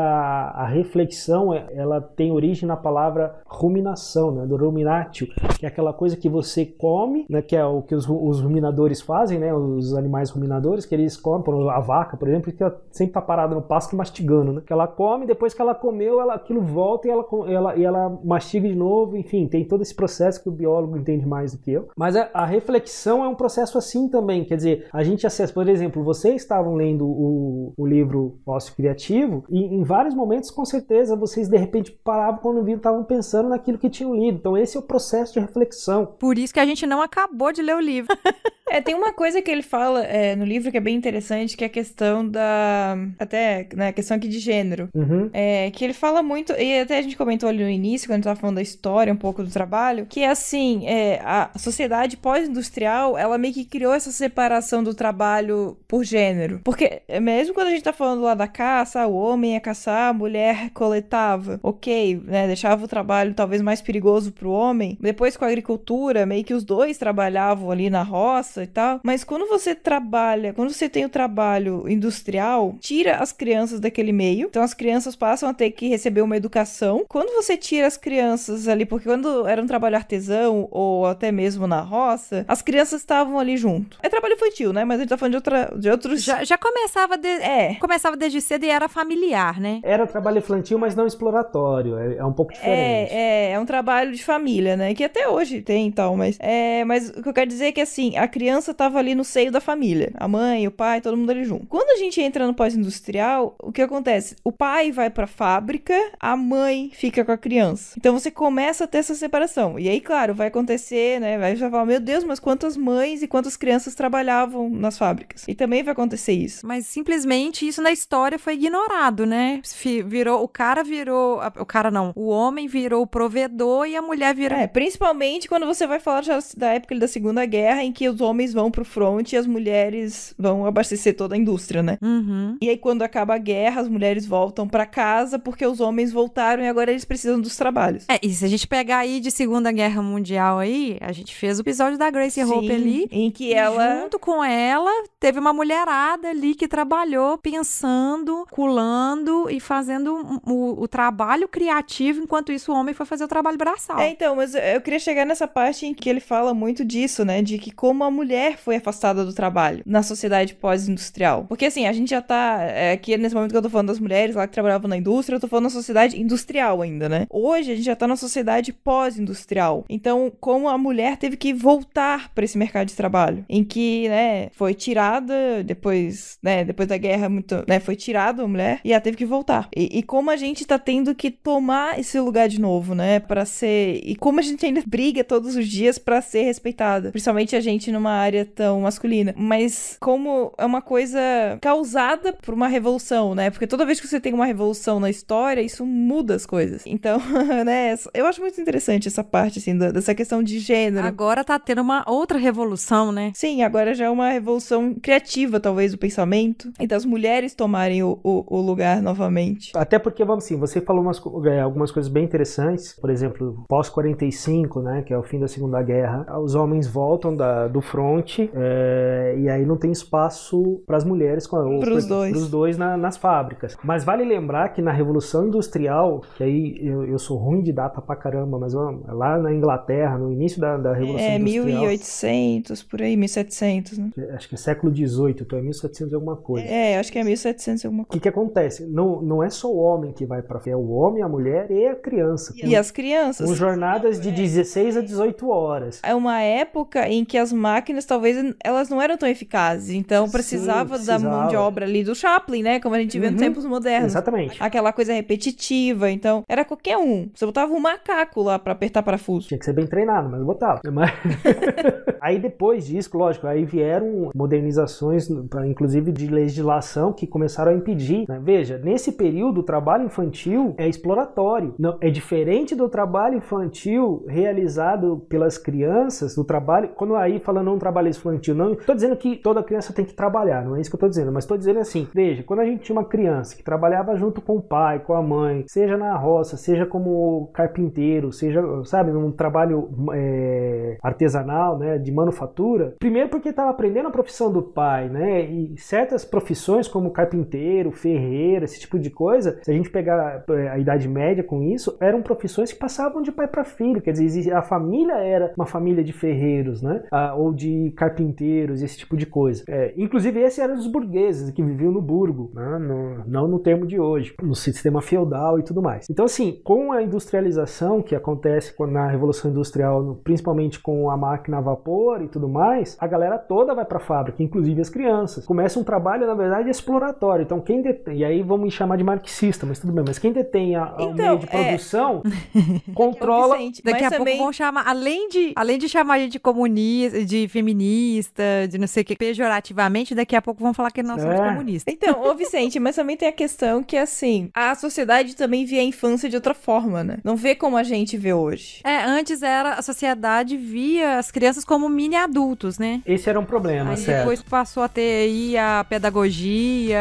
a reflexão, é, ela tem origem na palavra ruminação, né? Do ruminatio, que é aquela coisa que você come, né? Que é o que os, os ruminadores fazem, né? Os animais ruminadores, que eles comem, a vaca, por exemplo, que sempre está parada no pasto mastigando, né? Que ela come, depois que ela comeu, ela, aquilo volta e ela, ela, e ela mastiga de novo, enfim, tem todo esse processo que o biólogo entende mais do que eu. Mas a, a reflexão é um processo assim também, também. Quer dizer, a gente acessa, por exemplo, vocês estavam lendo o, o livro Ócio Criativo e em vários momentos, com certeza, vocês de repente paravam quando viram, estavam pensando naquilo que tinham lido. Então esse é o processo de reflexão. Por isso que a gente não acabou de ler o livro. É, tem uma coisa que ele fala é, no livro que é bem interessante, que é a questão da. Até, né, questão aqui de gênero. Uhum. É, que ele fala muito, e até a gente comentou ali no início, quando a gente tava falando da história, um pouco do trabalho, que é assim, é, a sociedade pós-industrial, ela meio que criou essa separação do trabalho por gênero. Porque é, mesmo quando a gente tá falando lá da caça, o homem ia caçar, a mulher coletava. Ok, né, deixava o trabalho talvez mais perigoso pro homem. Depois com a agricultura, meio que os dois trabalhavam ali na roça criança e tal. Mas quando você trabalha, quando você tem o trabalho industrial, tira as crianças daquele meio. Então as crianças passam a ter que receber uma educação. Quando você tira as crianças ali, porque quando era um trabalho artesão ou até mesmo na roça, as crianças estavam ali junto. É trabalho infantil, né? Mas a gente tá falando de, outra, de outros. Já, já começava de... é. começava desde cedo e era familiar, né? Era trabalho infantil, mas não exploratório. É, é um pouco é, diferente. É, é, é um trabalho de família, né? Que até hoje tem e tal, mas. É, mas o que eu quero dizer é que assim, a criança criança estava ali no seio da família. A mãe, o pai, todo mundo ali junto. Quando a gente entra no pós-industrial, o que acontece? O pai vai para a fábrica, a mãe fica com a criança. Então você começa a ter essa separação. E aí, claro, vai acontecer, né? Vai já falar, meu Deus, mas quantas mães e quantas crianças trabalhavam nas fábricas? E também vai acontecer isso. Mas simplesmente isso na história foi ignorado, né? Virou, o cara virou, o cara não, o homem virou o provedor e a mulher virou. É, principalmente quando você vai falar da época da Segunda Guerra, em que os homens homens vão pro front e as mulheres vão abastecer toda a indústria, né? Uhum. E aí, quando acaba a guerra, as mulheres voltam para casa porque os homens voltaram e agora eles precisam dos trabalhos. É, e se a gente pegar aí de Segunda Guerra Mundial aí, a gente fez o episódio da Grace Sim, Hope ali. Em que ela. Junto com ela, teve uma mulherada ali que trabalhou pensando, culando e fazendo o, o trabalho criativo, enquanto isso o homem foi fazer o trabalho braçal. É, então, mas eu queria chegar nessa parte em que ele fala muito disso, né? De que como a mulher foi afastada do trabalho na sociedade pós-industrial. Porque assim, a gente já tá. É, aqui nesse momento que eu tô falando das mulheres lá que trabalhavam na indústria, eu tô falando da sociedade industrial ainda, né? Hoje a gente já tá na sociedade pós-industrial. Então, como a mulher teve que voltar para esse mercado de trabalho, em que, né, foi tirada depois, né, depois da guerra, muito, né, foi tirada a mulher e ela teve que voltar. E, e como a gente tá tendo que tomar esse lugar de novo, né, para ser. E como a gente ainda briga todos os dias para ser respeitada, principalmente a gente numa uma área tão masculina, mas como é uma coisa causada por uma revolução, né? Porque toda vez que você tem uma revolução na história, isso muda as coisas. Então, né, eu acho muito interessante essa parte, assim, dessa questão de gênero. Agora tá tendo uma outra revolução, né? Sim, agora já é uma revolução criativa, talvez, do pensamento e das mulheres tomarem o, o, o lugar novamente. Até porque, vamos assim, você falou umas, é, algumas coisas bem interessantes, por exemplo, pós-45, né, que é o fim da Segunda Guerra, os homens voltam da, do front front, é, e aí não tem espaço para as mulheres, para os dois, dois na, nas fábricas. Mas vale lembrar que na Revolução Industrial, que aí eu, eu sou ruim de data pra caramba, mas vamos, é lá na Inglaterra, no início da, da Revolução é, Industrial... É, 1800, por aí, 1700, né? É, acho que é século 18, então é 1700 alguma coisa. É, acho que é 1700 alguma coisa. O que, que acontece? Não, não é só o homem que vai pra... É o homem, a mulher e a criança. E com, as crianças. Com jornadas de 16 é. a 18 horas. É uma época em que as máquinas máquinas talvez elas não eram tão eficazes, então precisava, Sim, precisava. da mão de obra ali do Chaplin, né, como a gente vê uhum. nos tempos modernos. Exatamente. Aquela coisa repetitiva, então era qualquer um. Você botava um macaco lá para apertar parafuso. Tinha que ser bem treinado, mas botava. Mas... aí depois disso, lógico, aí vieram modernizações, inclusive de legislação, que começaram a impedir. Né? Veja, nesse período o trabalho infantil é exploratório, não, é diferente do trabalho infantil realizado pelas crianças, o trabalho, quando aí falando trabalho infantil, Não estou dizendo que toda criança tem que trabalhar, não é isso que eu estou dizendo, mas estou dizendo assim: veja, quando a gente tinha uma criança que trabalhava junto com o pai, com a mãe, seja na roça, seja como carpinteiro, seja, sabe, num trabalho é, artesanal, né, de manufatura, primeiro porque estava aprendendo a profissão do pai, né, e certas profissões como carpinteiro, ferreiro, esse tipo de coisa, se a gente pegar é, a Idade Média com isso, eram profissões que passavam de pai para filho, quer dizer, a família era uma família de ferreiros, né, ou de de carpinteiros, esse tipo de coisa. É, inclusive, esse era dos burgueses que viviam no burgo, né? no, não no termo de hoje, no sistema feudal e tudo mais. Então, assim, com a industrialização que acontece na Revolução Industrial, principalmente com a máquina a vapor e tudo mais, a galera toda vai para a fábrica, inclusive as crianças. Começa um trabalho, na verdade, exploratório. Então, quem detém, e aí vamos me chamar de marxista, mas tudo bem, mas quem detém a, a então, meio de é. produção é... é controla. Daqui a também... pouco vão chamar, além de, além de chamar a gente de comunista, de feminista, de não sei o que, pejorativamente, daqui a pouco vão falar que nós somos é. comunistas. Então, ô Vicente, mas também tem a questão que, assim, a sociedade também via a infância de outra forma, né? Não vê como a gente vê hoje. É, antes era a sociedade via as crianças como mini adultos, né? Esse era um problema, aí certo. depois passou a ter aí a pedagogia,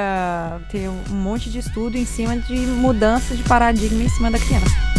ter um monte de estudo em cima de mudança de paradigma em cima da criança.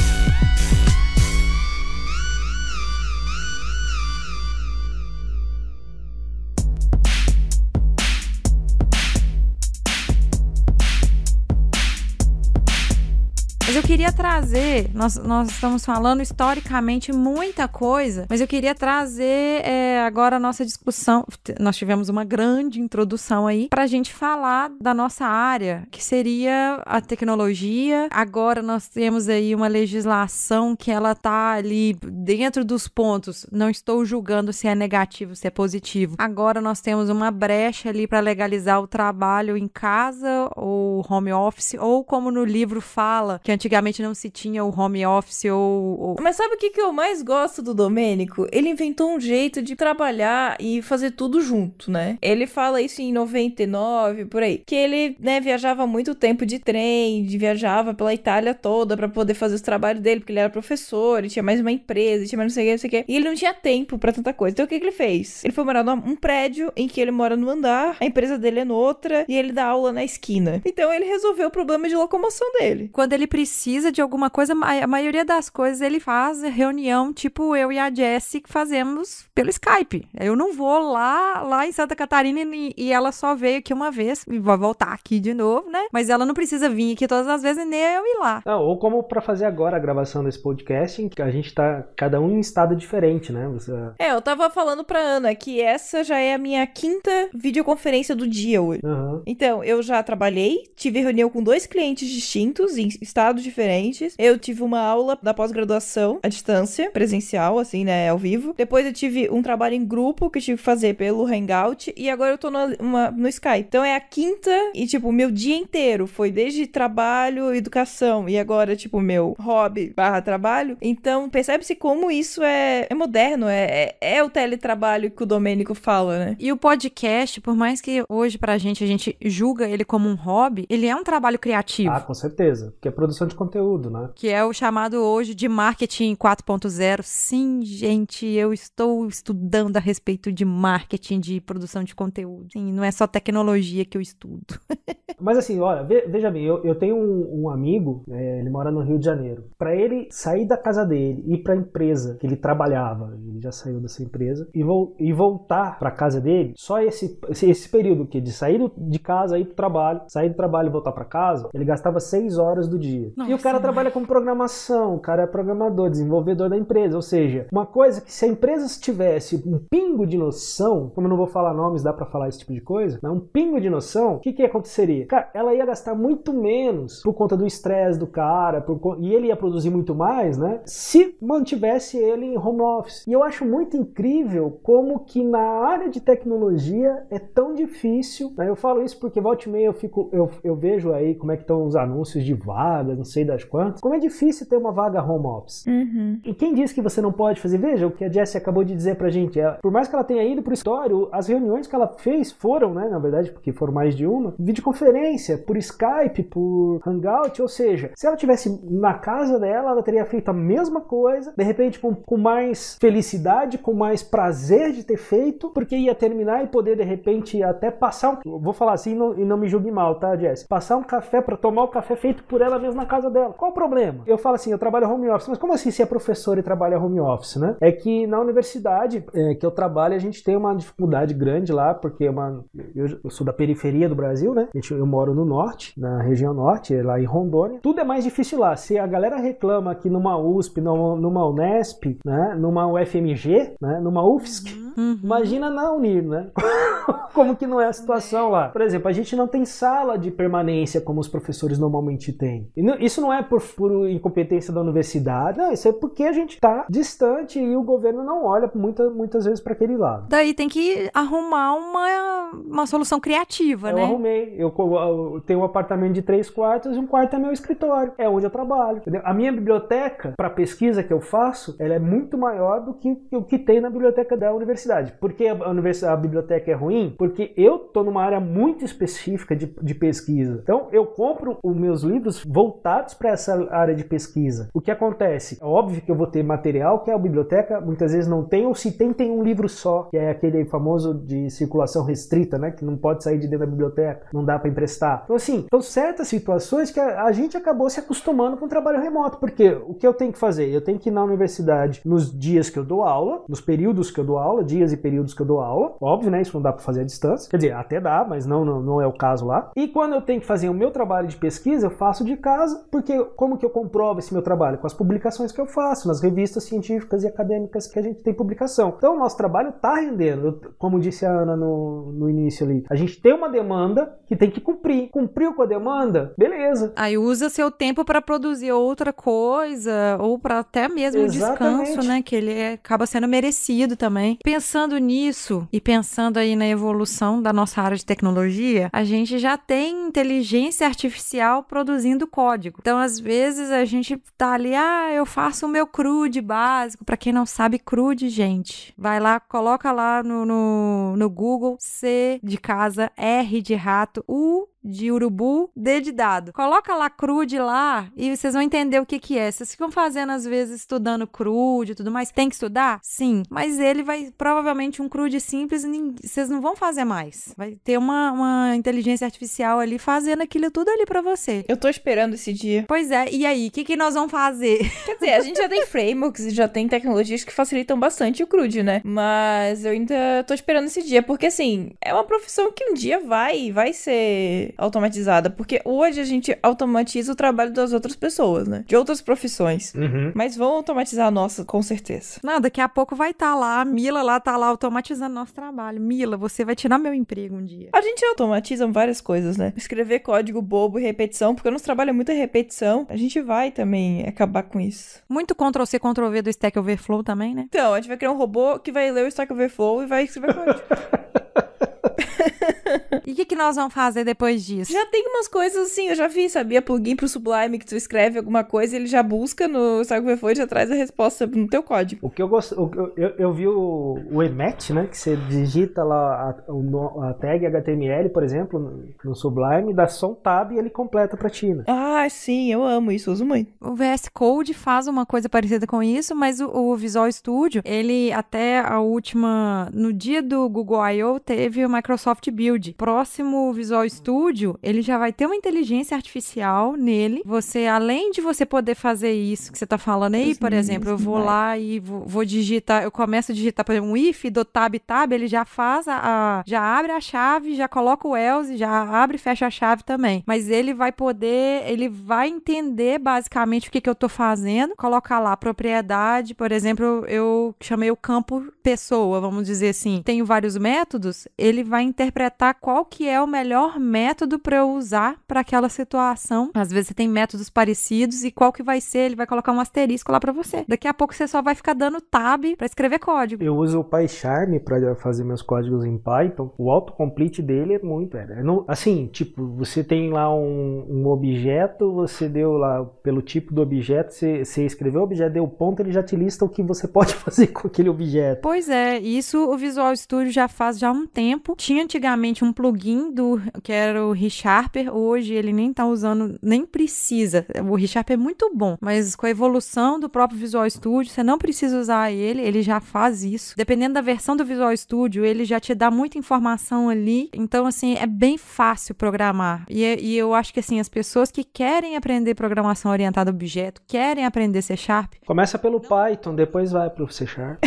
Mas eu queria trazer, nós, nós estamos falando historicamente muita coisa, mas eu queria trazer é, agora a nossa discussão. Nós tivemos uma grande introdução aí para a gente falar da nossa área, que seria a tecnologia. Agora nós temos aí uma legislação que ela tá ali dentro dos pontos. Não estou julgando se é negativo, se é positivo. Agora nós temos uma brecha ali para legalizar o trabalho em casa ou home office, ou como no livro fala, que antigamente não se tinha o home office ou, ou. Mas sabe o que, que eu mais gosto do Domênico? Ele inventou um jeito de trabalhar e fazer tudo junto, né? Ele fala isso em 99, por aí. Que ele, né, viajava muito tempo de trem, de viajava pela Itália toda para poder fazer os trabalhos dele, porque ele era professor, ele tinha mais uma empresa, tinha mais não sei o que, não sei o que. E ele não tinha tempo para tanta coisa. Então o que, que ele fez? Ele foi morar num prédio em que ele mora no andar, a empresa dele é noutra, e ele dá aula na esquina. Então ele resolveu o problema de locomoção dele. Quando ele precisa precisa de alguma coisa, a maioria das coisas ele faz reunião, tipo eu e a Jessie, que fazemos pelo Skype. Eu não vou lá, lá em Santa Catarina e, e ela só veio aqui uma vez e vai voltar aqui de novo, né? Mas ela não precisa vir aqui todas as vezes, nem eu ir lá. Ah, ou como para fazer agora a gravação desse podcast, em que a gente tá cada um em estado diferente, né? Você... É, eu tava falando pra Ana que essa já é a minha quinta videoconferência do dia hoje. Uhum. Então, eu já trabalhei, tive reunião com dois clientes distintos, em estados diferentes. Eu tive uma aula da pós-graduação à distância, presencial, assim, né, ao vivo. Depois eu tive um trabalho em grupo que tive que fazer pelo Hangout e agora eu tô no, uma, no Skype. Então é a quinta e, tipo, meu dia inteiro foi desde trabalho, educação e agora, tipo, meu hobby barra trabalho. Então percebe-se como isso é, é moderno, é, é, é o teletrabalho que o Domênico fala, né? E o podcast, por mais que hoje pra gente a gente julga ele como um hobby, ele é um trabalho criativo. Ah, com certeza. Porque a produção de conteúdo, né? Que é o chamado hoje de marketing 4.0. Sim, gente, eu estou estudando a respeito de marketing, de produção de conteúdo. Sim, não é só tecnologia que eu estudo. Mas assim, olha, veja bem, eu, eu tenho um, um amigo, é, ele mora no Rio de Janeiro. Para ele sair da casa dele, ir para a empresa que ele trabalhava, ele já saiu dessa empresa, e, vo e voltar para casa dele, só esse, esse, esse período que de sair do, de casa, ir para o trabalho, sair do trabalho e voltar para casa, ele gastava seis horas do dia. Nossa, e o cara trabalha com programação, o cara é programador, desenvolvedor da empresa. Ou seja, uma coisa é que se a empresa tivesse um pingo de noção, como eu não vou falar nomes, dá para falar esse tipo de coisa, né? um pingo de noção, o que, que aconteceria? Cara, ela ia gastar muito menos por conta do estresse do cara, por... e ele ia produzir muito mais, né? Se mantivesse ele em home office. E eu acho muito incrível como que na área de tecnologia é tão difícil. Né? Eu falo isso porque volta e meia eu, fico, eu, eu vejo aí como é que estão os anúncios de vagas, sei das quantas, como é difícil ter uma vaga home office. Uhum. E quem diz que você não pode fazer? Veja o que a Jessie acabou de dizer pra gente. Ela, é, por mais que ela tenha ido pro histórico, as reuniões que ela fez foram, né, na verdade, porque foram mais de uma, videoconferência, por Skype, por Hangout, ou seja, se ela tivesse na casa dela, ela teria feito a mesma coisa, de repente com, com mais felicidade, com mais prazer de ter feito, porque ia terminar e poder de repente até passar um, vou falar assim não, e não me julgue mal, tá, Jess? Passar um café para tomar o café feito por ela mesma na casa casa dela. Qual o problema? Eu falo assim, eu trabalho home office, mas como assim se é professor e trabalha home office, né? É que na universidade é, que eu trabalho, a gente tem uma dificuldade grande lá, porque é uma, eu, eu, sou da periferia do Brasil, né? Eu moro no norte, na região norte, é lá em Rondônia. Tudo é mais difícil lá. Se a galera reclama aqui numa USP, numa, numa Unesp, né? numa UFMG, né? numa UFSC, Uhum. Imagina na Unir, né? como que não é a situação lá. Por exemplo, a gente não tem sala de permanência como os professores normalmente têm. Isso não é por, por incompetência da universidade, não, isso é porque a gente está distante e o governo não olha muita, muitas vezes para aquele lado. Daí tem que arrumar uma, uma solução criativa, eu né? Eu arrumei. Eu, eu, tenho um apartamento de três quartos e um quarto é meu escritório. É onde eu trabalho. Entendeu? A minha biblioteca, para pesquisa que eu faço, ela é muito maior do que o que tem na biblioteca da universidade por Porque a, universidade, a biblioteca é ruim? Porque eu estou numa área muito específica de, de pesquisa. Então eu compro os meus livros voltados para essa área de pesquisa. O que acontece? É óbvio que eu vou ter material que a biblioteca muitas vezes não tem, ou se tem, tem um livro só, que é aquele famoso de circulação restrita, né? Que não pode sair de dentro da biblioteca, não dá para emprestar. Então, assim, são certas situações que a, a gente acabou se acostumando com o trabalho remoto, porque o que eu tenho que fazer? Eu tenho que ir na universidade nos dias que eu dou aula, nos períodos que eu dou aula, dias e períodos que eu dou aula. Óbvio, né? Isso não dá para fazer à distância. Quer dizer, até dá, mas não, não, não é o caso lá. E quando eu tenho que fazer o meu trabalho de pesquisa, eu faço de casa, porque como que eu comprovo esse meu trabalho? Com as publicações que eu faço, nas revistas científicas e acadêmicas que a gente tem publicação. Então, o nosso trabalho está rendendo. Eu, como disse a Ana no, no início ali, a gente tem uma demanda que tem que cumprir. Cumpriu com a demanda? Beleza. Aí usa seu tempo para produzir outra coisa, ou para até mesmo descanso, né? Que ele é, acaba sendo merecido também. Pensa pensando nisso e pensando aí na evolução da nossa área de tecnologia, a gente já tem inteligência artificial produzindo código. Então, às vezes a gente tá ali, ah, eu faço o meu CRUD básico. Para quem não sabe, CRUD, gente, vai lá, coloca lá no, no, no Google C de casa, R de rato, U de urubu dedidado. Coloca lá crude lá e vocês vão entender o que que é. Vocês ficam fazendo às vezes estudando crude e tudo mais. Tem que estudar? Sim, mas ele vai provavelmente um crude simples, vocês não vão fazer mais. Vai ter uma, uma inteligência artificial ali fazendo aquilo tudo ali para você. Eu tô esperando esse dia. Pois é, e aí, o que que nós vamos fazer? Quer dizer, a gente já tem frameworks e já tem tecnologias que facilitam bastante o crude, né? Mas eu ainda tô esperando esse dia, porque assim, é uma profissão que um dia vai, vai ser automatizada. Porque hoje a gente automatiza o trabalho das outras pessoas, né? De outras profissões. Uhum. Mas vão automatizar a nossa, com certeza. Não, daqui a pouco vai estar tá lá, a Mila lá tá lá automatizando nosso trabalho. Mila, você vai tirar meu emprego um dia. A gente automatiza várias coisas, né? Escrever código bobo e repetição, porque nosso trabalho é muita repetição. A gente vai também acabar com isso. Muito Ctrl-C, Ctrl-V do Stack Overflow também, né? Então, a gente vai criar um robô que vai ler o Stack Overflow e vai escrever código. e o que, que nós vamos fazer depois disso? Já tem umas coisas assim, eu já vi, sabia? Plugin pro Sublime que tu escreve alguma coisa e ele já busca no Cyberfoot e já traz a resposta no teu código. O que eu gosto, eu, eu, eu, vi o, o Emet, né? Que você digita lá a, a, tag HTML, por exemplo, no, no Sublime, dá só um tab e ele completa pra ti, né? Ah, sim, eu amo isso, uso muito. O VS Code faz uma coisa parecida com isso, mas o, o Visual Studio, ele até a última. No dia do Google I.O. teve uma Microsoft Build. Próximo Visual Studio, ele já vai ter uma inteligência artificial nele. Você, além de você poder fazer isso que você está falando aí, por exemplo, eu vou lá e vou, vou digitar, eu começo a digitar, por exemplo, um if do tab tab, ele já faz a, a já abre a chave, já coloca o else, já abre e fecha a chave também. Mas ele vai poder, ele vai entender basicamente o que, que eu estou fazendo, colocar lá propriedade, por exemplo, eu chamei o campo pessoa, vamos dizer assim, tenho vários métodos, ele vai interpretar qual que é o melhor método para eu usar para aquela situação. Às vezes você tem métodos parecidos e qual que vai ser, ele vai colocar um asterisco lá para você. Daqui a pouco você só vai ficar dando tab para escrever código. Eu uso o PyCharm para fazer meus códigos em Python. O autocomplete dele é muito, é assim, tipo, você tem lá um, um, objeto, você deu lá pelo tipo do objeto, você, você escreveu o objeto, deu ponto, ele já te lista o que você pode fazer com aquele objeto. Pô, Pois é, isso o Visual Studio já faz já há um tempo. Tinha antigamente um plugin do que era o ReSharper, hoje ele nem tá usando, nem precisa. O ReSharper é muito bom, mas com a evolução do próprio Visual Studio, você não precisa usar ele, ele já faz isso. Dependendo da versão do Visual Studio, ele já te dá muita informação ali. Então, assim, é bem fácil programar. E, é, e eu acho que, assim, as pessoas que querem aprender programação orientada a objeto, querem aprender C Sharp. Começa pelo não. Python, depois vai pro C Sharp.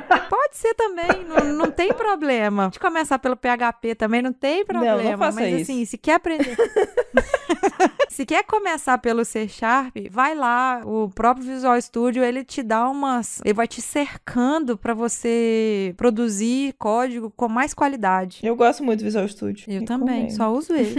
Pode ser também, não, não tem problema. De começar pelo PHP também não tem problema. Não, não faça mas assim, isso. assim, se quer aprender. Se quer começar pelo C Sharp, vai lá, o próprio Visual Studio, ele te dá umas, ele vai te cercando para você produzir código com mais qualidade. Eu gosto muito do Visual Studio. Eu, também, comendo. só uso ele.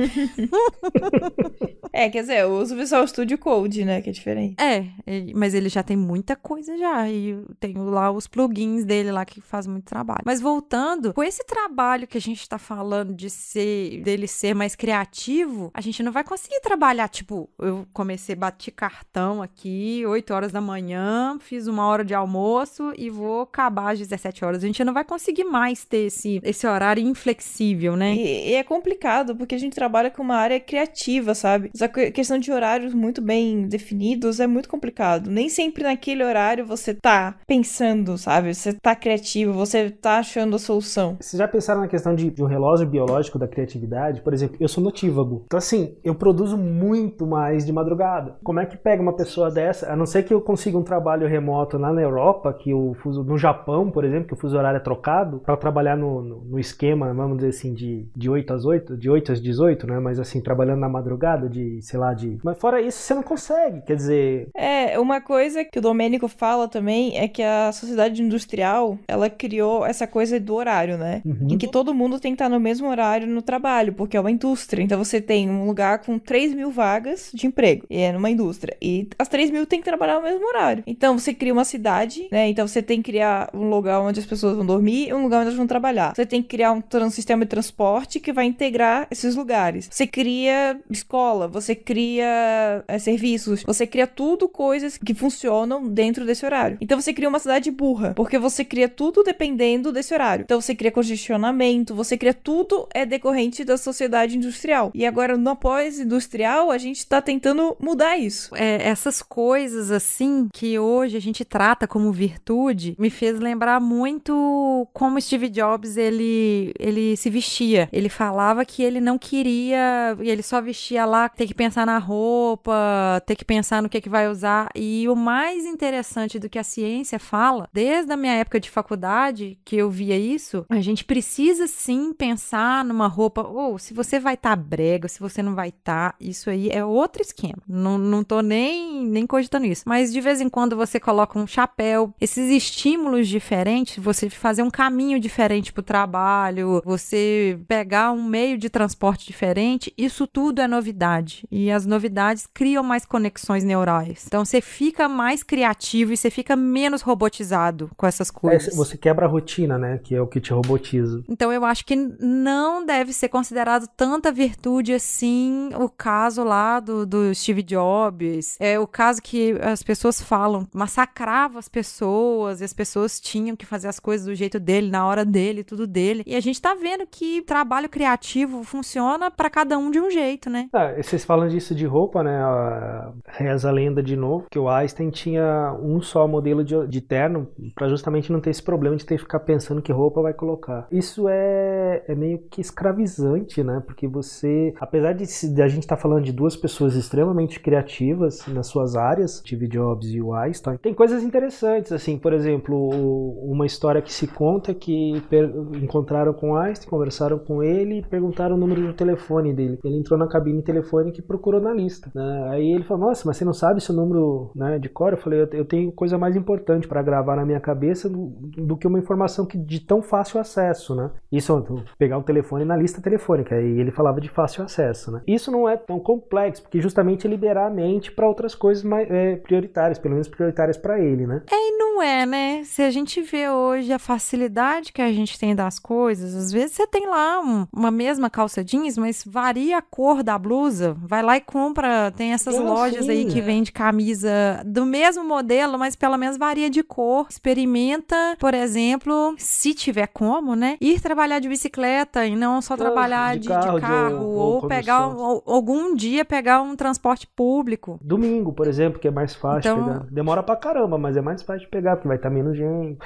é, quer dizer, eu uso o Visual Studio Code, né, que é diferente. É, mas ele já tem muita coisa já e tem lá os plugins dele lá que faz muito trabalho. Mas voltando, com esse trabalho que a gente tá falando de ser dele ser mais criativo, a gente não vai conseguir trabalhar Tipo, eu comecei, bati cartão aqui, 8 horas da manhã, fiz uma hora de almoço e vou acabar às 17 horas. A gente não vai conseguir mais ter esse, esse horário inflexível, né? E, e é complicado, porque a gente trabalha com uma área criativa, sabe? a questão de horários muito bem definidos é muito complicado. Nem sempre naquele horário você tá pensando, sabe? Você tá criativo, você tá achando a solução. Vocês já pensaram na questão de, de um relógio biológico da criatividade? Por exemplo, eu sou notívago. Então, assim, eu produzo muito muito mais de madrugada. Como é que pega uma pessoa dessa? A não ser que eu consiga um trabalho remoto lá na Europa, que o fuso no Japão, por exemplo, que o fuso horário é trocado, para trabalhar no, no, no, esquema, vamos dizer assim, de, de 8 às 8, de 8 às 18, né? Mas assim, trabalhando na madrugada, de, sei lá, de. Mas fora isso, você não consegue, quer dizer. É, uma coisa que o Domênico fala também é que a sociedade industrial, ela criou essa coisa do horário, né? Uhum. Em que todo mundo tem que estar no mesmo horário no trabalho, porque é uma indústria. Então você tem um lugar com 3 mil vagas vagas de emprego e é numa indústria. E as 3 mil tem que trabalhar no mesmo horário. Então você cria uma cidade, né? Então você tem que criar um lugar onde as pessoas vão dormir e um lugar onde elas vão trabalhar. Você tem que criar um, um sistema de transporte que vai integrar esses lugares. Você cria escola, você cria é, serviços, você cria tudo coisas que funcionam dentro desse horário. Então você cria uma cidade burra, porque você cria tudo dependendo desse horário. Então você cria congestionamento, você cria tudo é decorrente da sociedade industrial. E agora no pós-industrial a gente tá tentando mudar isso. É, essas coisas assim que hoje a gente trata como virtude me fez lembrar muito como Steve Jobs ele, ele se vestia. Ele falava que ele não queria, ele só vestia lá, ter que pensar na roupa, ter que pensar no que, é que vai usar. E o mais interessante do que a ciência fala, desde a minha época de faculdade, que eu via isso, a gente precisa sim pensar numa roupa, ou oh, se você vai estar tá brega, se você não vai estar, tá, isso aí Aí é outro esquema. Não, não tô nem, nem cogitando isso. Mas de vez em quando você coloca um chapéu, esses estímulos diferentes, você fazer um caminho diferente pro trabalho, você pegar um meio de transporte diferente, isso tudo é novidade. E as novidades criam mais conexões neurais. Então você fica mais criativo e você fica menos robotizado com essas é, coisas. É, você quebra a rotina, né? Que é o que te robotiza. Então eu acho que não deve ser considerado tanta virtude assim o caso lá lá do, do Steve Jobs. É o caso que as pessoas falam, massacrava as pessoas e as pessoas tinham que fazer as coisas do jeito dele, na hora dele, tudo dele. E a gente tá vendo que trabalho criativo funciona para cada um de um jeito, né? Ah, vocês falam disso de roupa, né? Reza a lenda de novo que o Einstein tinha um só modelo de, de terno para justamente não ter esse problema de ter que ficar pensando que roupa vai colocar. Isso é, é meio que escravizante, né? Porque você, apesar de, de a gente estar tá falando de duas pessoas extremamente criativas nas suas áreas, Steve Jobs e o Einstein. Tá? Tem coisas interessantes, assim, por exemplo, uma história que se conta é que encontraram com Einstein, conversaram com ele e perguntaram o número do telefone dele. Ele entrou na cabine telefônica e procurou na lista. Né? Aí ele falou: Nossa, mas você não sabe seu número né, de cor? Eu falei: Eu tenho coisa mais importante para gravar na minha cabeça do, do, que uma informação que de tão fácil acesso, né? Isso, pegar o telefone na lista telefônica. E ele falava de fácil acesso, né? Isso não é tão complexo complexo, porque justamente é liberar a mente para outras coisas mais, é, prioritárias, pelo menos prioritárias para ele, né? É, e não é, né? Se a gente vê hoje a facilidade que a gente tem das coisas, às vezes você tem lá um, uma mesma calça jeans, mas varia a cor da blusa, vai lá e compra, tem essas lojas aí que é. vende camisa do mesmo modelo, mas pelo menos varia de cor. Experimenta, por exemplo, se tiver como, né? Ir trabalhar de bicicleta e não só trabalhar de, de, carro, de carro ou, ou pegar algum dia podia pegar um transporte público. Domingo, por exemplo, que é mais fácil então... pegar. Demora pra caramba, mas é mais fácil de pegar, porque vai estar tá menos gente.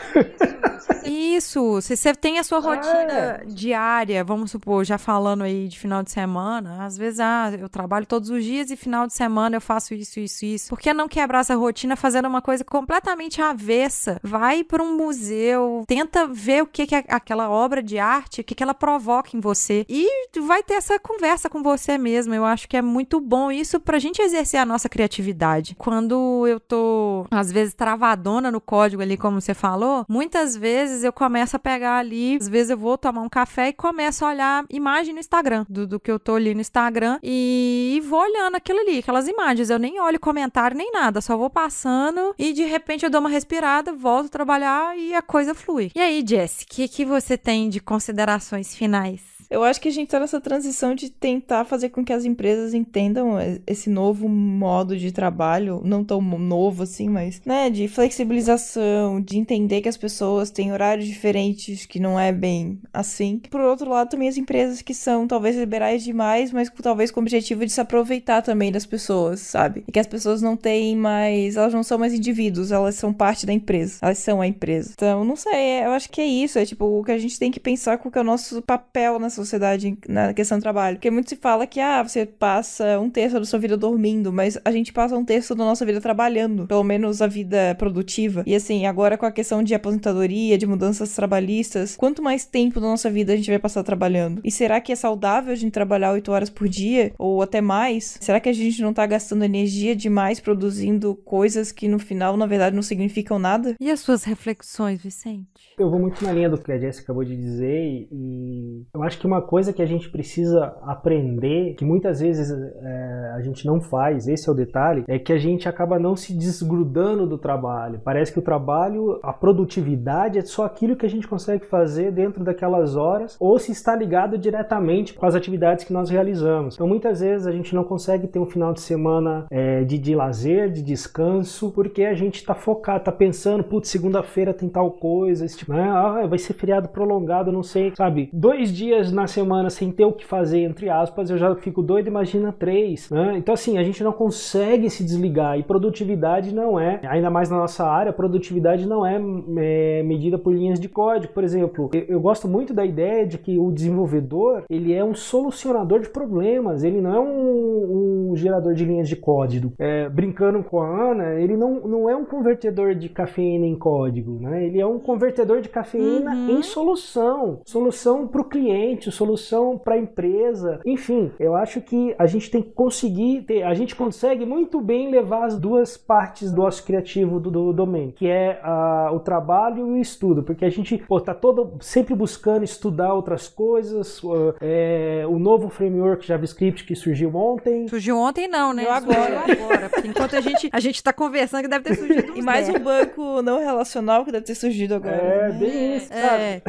Isso, se você tem a sua ah, rotina é. diária, vamos supor, já falando aí de final de semana, às vezes, ah, eu trabalho todos os dias e final de semana eu faço isso, isso, isso. Por que não quebrar essa rotina fazendo uma coisa completamente avessa? Vai para um museu, tenta ver o que, que é aquela obra de arte, o que, que ela provoca em você. E vai ter essa conversa com você mesmo. Eu acho que é muito muito bom isso pra gente exercer a nossa criatividade. Quando eu tô, às vezes, travadona no código ali, como você falou, muitas vezes eu começo a pegar ali, às vezes eu vou tomar um café e começo a olhar imagem no Instagram, do, do que eu tô ali no Instagram e vou olhando aquilo ali, aquelas imagens. Eu nem olho comentário nem nada, só vou passando e de repente eu dou uma respirada, volto a trabalhar e a coisa flui. E aí, Jess, o que, que você tem de considerações finais? Eu acho que a gente tá nessa transição de tentar fazer com que as empresas entendam esse novo modo de trabalho, não tão novo assim, mas, né, de flexibilização, de entender que as pessoas têm horários diferentes, que não é bem assim. Por outro lado, também as empresas que são talvez liberais demais, mas talvez com o objetivo de se aproveitar também das pessoas, sabe? E que as pessoas não têm mais, elas não são mais indivíduos, elas são parte da empresa, elas são a empresa. Então, não sei, é, eu acho que é isso, é tipo o que a gente tem que pensar com o que é o nosso papel na sociedade na questão do trabalho. Porque muito se fala que ah, você passa passa um terço da sua vida dormindo, mas a gente passa um terço da nossa vida trabalhando, pelo menos a vida produtiva. E assim, agora com a questão de aposentadoria, de mudanças trabalhistas, quanto mais tempo da nossa vida a gente vai passar trabalhando? E será que é saudável a gente trabalhar 8 horas por dia ou até mais? Será que a gente não tá gastando energia demais produzindo coisas que no final, na verdade, não significam nada? E as suas reflexões, Vicente? Eu vou muito na linha do que a Jessica acabou de dizer e eu acho que uma coisa que a gente precisa aprender, que muitas vezes é, a gente não faz, esse é o detalhe, é que a gente acaba não se desgrudando do trabalho. Parece que o trabalho, a produtividade é só aquilo que a gente consegue fazer dentro daquelas horas ou se está ligado diretamente com as atividades que nós realizamos. Então muitas vezes a gente não consegue ter um final de semana é, de, de lazer, de descanso, porque a gente está focado, está pensando, putz, segunda-feira tem tal coisa, esse tipo, né? ah, vai ser feriado prolongado, não sei, sabe? Dois dias na semana sem ter o que fazer, entre aspas, eu já fico doido, imagina 3. Né? Então, assim, a gente não consegue se desligar e produtividade não é, ainda mais na nossa área, produtividade não é, é medida por linhas de código. Por exemplo, eu, eu, gosto muito da ideia de que o desenvolvedor ele é um solucionador de problemas, ele não é um, um gerador de linhas de código. É, brincando com a Ana, ele não, não é um convertedor de cafeína em código, né? ele é um convertedor de cafeína uhum. em solução, solução para o cliente, solução para a empresa, enfim, eu acho que a gente gente tem que conseguir ter, a gente consegue muito bem levar as duas partes do nosso criativo do, do domínio, que é a, o trabalho e o estudo, porque a gente pô, tá todo sempre buscando estudar outras coisas, uh, é, o novo framework JavaScript que surgiu ontem. Surgiu ontem não, né? Eu agora. Surgiu agora, enquanto a gente a gente está conversando que deve ter surgido E mais um banco não relacional que deve ter surgido agora. É, né? bem é, isso, é.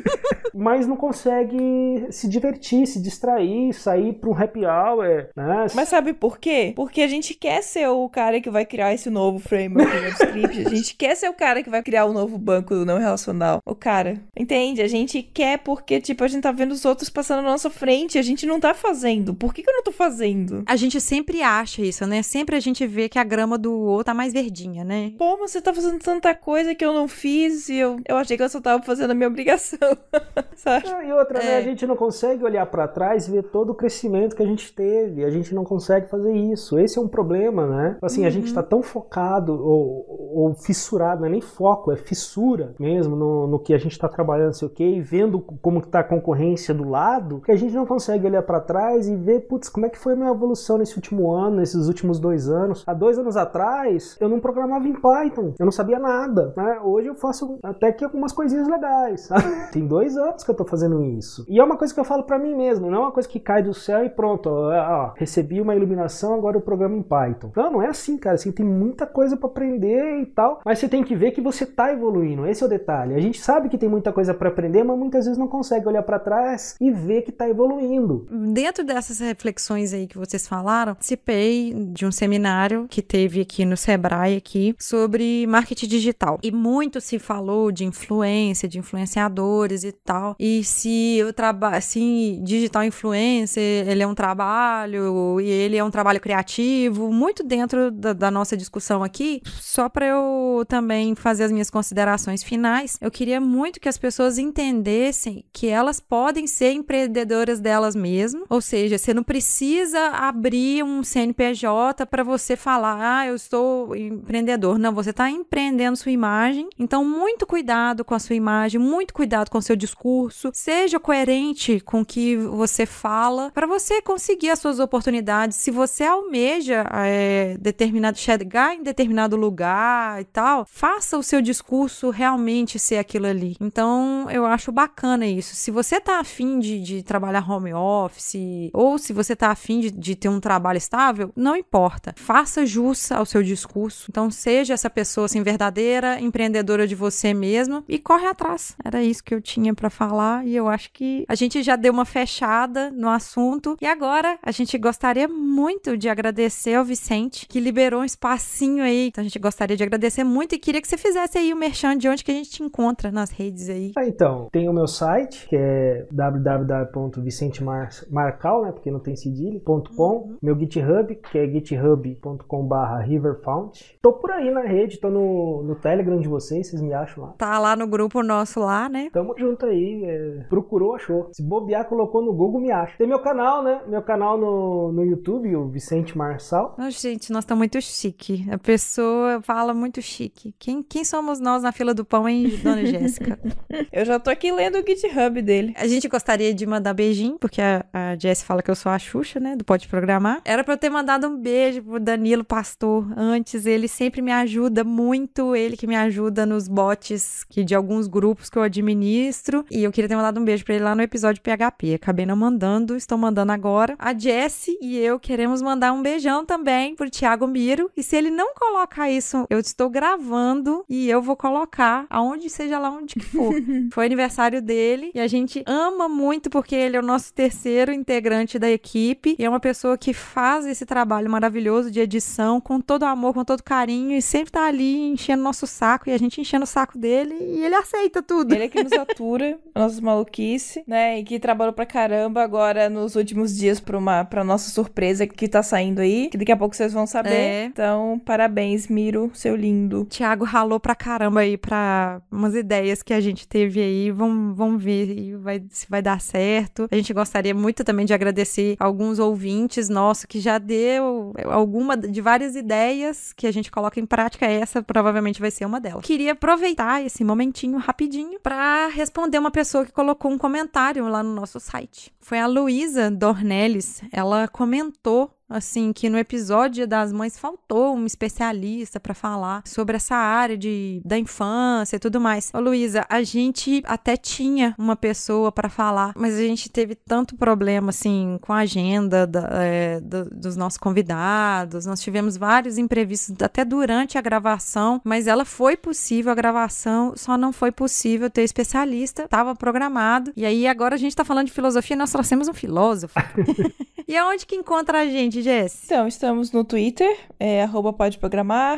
Mas não consegue se divertir, se distrair, sair para um happy hour, é, né? Mas sabe por quê? Porque a gente quer ser o cara que vai criar esse novo framework do JavaScript. a gente quer ser o cara que vai criar o um novo banco não relacional. O cara, entende? A gente quer porque, tipo, a gente tá vendo os outros passando na nossa frente. A gente não tá fazendo. Por que, que eu não tô fazendo? A gente sempre acha isso, né? Sempre a gente vê que a grama do outro tá mais verdinha, né? Pô, mas você tá fazendo tanta coisa que eu não fiz e eu, eu achei que eu só tava fazendo a minha obrigação. Sabe? Ah, e outra, né? é. né? A gente não consegue olhar para trás e ver todo o crescimento que a gente teve dele. A gente não consegue fazer isso. Esse é um problema, né? Assim, uhum. a gente está uhum. tão focado ou, ou, fissurado, não é nem foco, é fissura mesmo no, no que a gente está trabalhando, sei o quê, e vendo como está a concorrência do lado, que a gente não consegue olhar para trás e ver, putz, como é que foi a minha evolução nesse último ano, nesses últimos dois anos. Há dois anos atrás, eu não programava em Python, eu não sabia nada. Né? Hoje eu faço até que algumas coisinhas legais. Sabe? Tem dois anos que eu estou fazendo isso. E é uma coisa que eu falo para mim mesmo, não é uma coisa que cai do céu e pronto, ó, recebi uma iluminação, agora eu programa é em Python. Não, não é assim, cara. Assim, tem muita coisa para aprender e tal, mas você tem que ver que você está evoluindo. Esse é o detalhe. A gente sabe que tem muita coisa para aprender, mas muitas vezes não consegue olhar para trás e ver que está evoluindo. Dentro dessas reflexões aí que vocês falaram, participei de um seminário que teve aqui no Sebrae aqui sobre marketing digital. E muito se falou de influência, de influenciadores e tal. E se eu trabalho, assim, digital influencer, ele é um trabalho trabalho e ele é um trabalho criativo, muito dentro da, da nossa discussão aqui. Só para eu também fazer as minhas considerações finais, eu queria muito que as pessoas entendessem que elas podem ser empreendedoras delas mesmas, ou seja, você não precisa abrir um CNPJ para você falar, ah, eu estou empreendedor. Não, você está empreendendo sua imagem. Então, muito cuidado com a sua imagem, muito cuidado com o seu discurso. Seja coerente com o que você fala para você conseguir as suas oportunidades. Se você almeja é, determinado chegar em determinado lugar e tal, faça o seu discurso realmente ser aquilo ali. Então, eu acho bacana isso. Se você tá afim de, de trabalhar home office, ou se você tá afim de, de ter um trabalho estável, não importa. Faça jus ao seu discurso. Então, seja essa pessoa assim, verdadeira, empreendedora de você mesma e corre atrás. Era isso que eu tinha para falar e eu acho que a gente já deu uma fechada no assunto e agora a gente gente gostaria muito de agradecer ao Vicente, que liberou um espacinho aí. Então a gente gostaria de agradecer muito e queria que você fizesse aí o merchan de onde que a gente te encontra nas redes aí. Ah, então, tem o meu site, que é www.vicentemarcal, né, porque não tem cedilha.com. Uhum. Meu GitHub, que é github.com riverfount. Tô por aí na rede, tô no, no Telegram de vocês, vocês me acham lá. Tá lá no grupo nosso lá, né? Tamo junto aí, é... procurou, achou. Se bobear, colocou no Google, me acha. Tem meu canal, né? Meu canal no no, YouTube, o Vicente Marçal. Não, gente, nós estamos tá muito chique. A pessoa fala muito chique. Quem, quem somos nós na fila do pão, hein, dona Jéssica? eu já tô aqui lendo o GitHub dele. A gente gostaria de mandar beijinho, porque a, a Jess fala que eu sou a Xuxa, né? Do Pode Programar. Era pra eu ter mandado um beijo pro Danilo Pastor antes. Ele sempre me ajuda muito. Ele que me ajuda nos bots que, de alguns grupos que eu administro. E eu queria ter mandado um beijo pra ele lá no episódio PHP. Acabei não mandando, estou mandando agora. A Jess Jesse e eu queremos mandar um beijão também pro Thiago Miro. E se ele não colocar isso, eu estou gravando e eu vou colocar aonde seja lá onde que for. Foi aniversário dele e a gente ama muito porque ele é o nosso terceiro integrante da equipe e é uma pessoa que faz esse trabalho maravilhoso de edição com todo amor, com todo carinho e sempre tá ali enchendo nosso saco e a gente enchendo o saco dele e ele aceita tudo. Ele é que nos atura, nossos maluquice, né? E que trabalhou pra caramba agora nos últimos dias pra uma para nossa surpresa que tá saindo aí, que daqui a pouco vocês vão saber. É. Então, parabéns, Miro, seu lindo. Tiago ralou pra caramba aí pra umas ideias que a gente teve aí. Vamos, vamos ver vai, se vai dar certo. A gente gostaria muito também de agradecer alguns ouvintes nossos que já deu alguma de várias ideias que a gente coloca em prática. Essa provavelmente vai ser uma delas. Queria aproveitar esse momentinho rapidinho para responder uma pessoa que colocou um comentário lá no nosso site. Foi a Luísa Dornelles ela comentou assim, que no episódio das mães faltou um especialista para falar sobre essa área de, da infância e tudo mais. Ô, Luísa, a gente até tinha uma pessoa para falar, mas a gente teve tanto problema, assim, com a agenda da, é, do, dos nossos convidados, nós tivemos vários imprevistos até durante a gravação, mas ela foi possível a gravação, só não foi possível ter especialista, estava programado, e aí agora a gente tá falando de filosofia, nós trouxemos um filósofo. e aonde que encontra a gente? gente, Jess? Então, estamos no Twitter, é arroba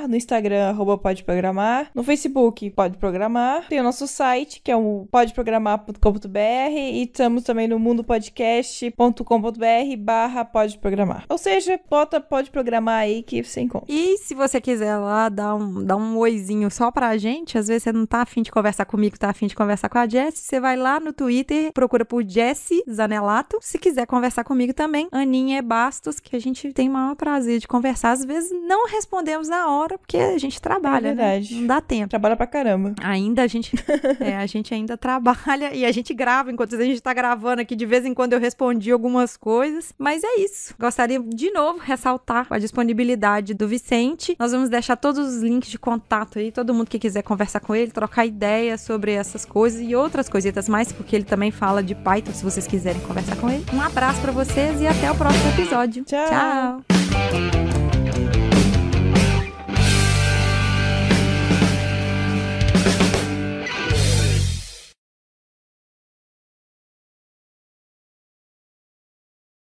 no Instagram, arroba no Facebook, pode programar, tem o nosso site, que é o podeprogramar.com.br e estamos também no mundopodcast.com.br barra podeprogramar Ou seja, bota pode programar aí que você encontra. E se você quiser lá dar um, dar um oizinho só pra gente, às vezes você não tá afim de conversar comigo, tá afim de conversar com a Jess, você vai lá no Twitter, procura por Jess Zanelato. Se quiser conversar comigo também, Aninha Bastos, que a gente gente tem o maior prazer de conversar. Às vezes não respondemos na hora, porque a gente trabalha. É né? verdade. Né? Não dá tempo. Trabalha pra caramba. Ainda a gente. é, a gente ainda trabalha e a gente grava. Enquanto a gente tá gravando aqui, de vez em quando eu respondi algumas coisas. Mas é isso. Gostaria de novo ressaltar a disponibilidade do Vicente. Nós vamos deixar todos os links de contato aí, todo mundo que quiser conversar com ele, trocar ideias sobre essas coisas e outras coisitas mais, porque ele também fala de Python, se vocês quiserem conversar com ele. Um abraço para vocês e até o próximo episódio. Tchau. Tchau. Ciao.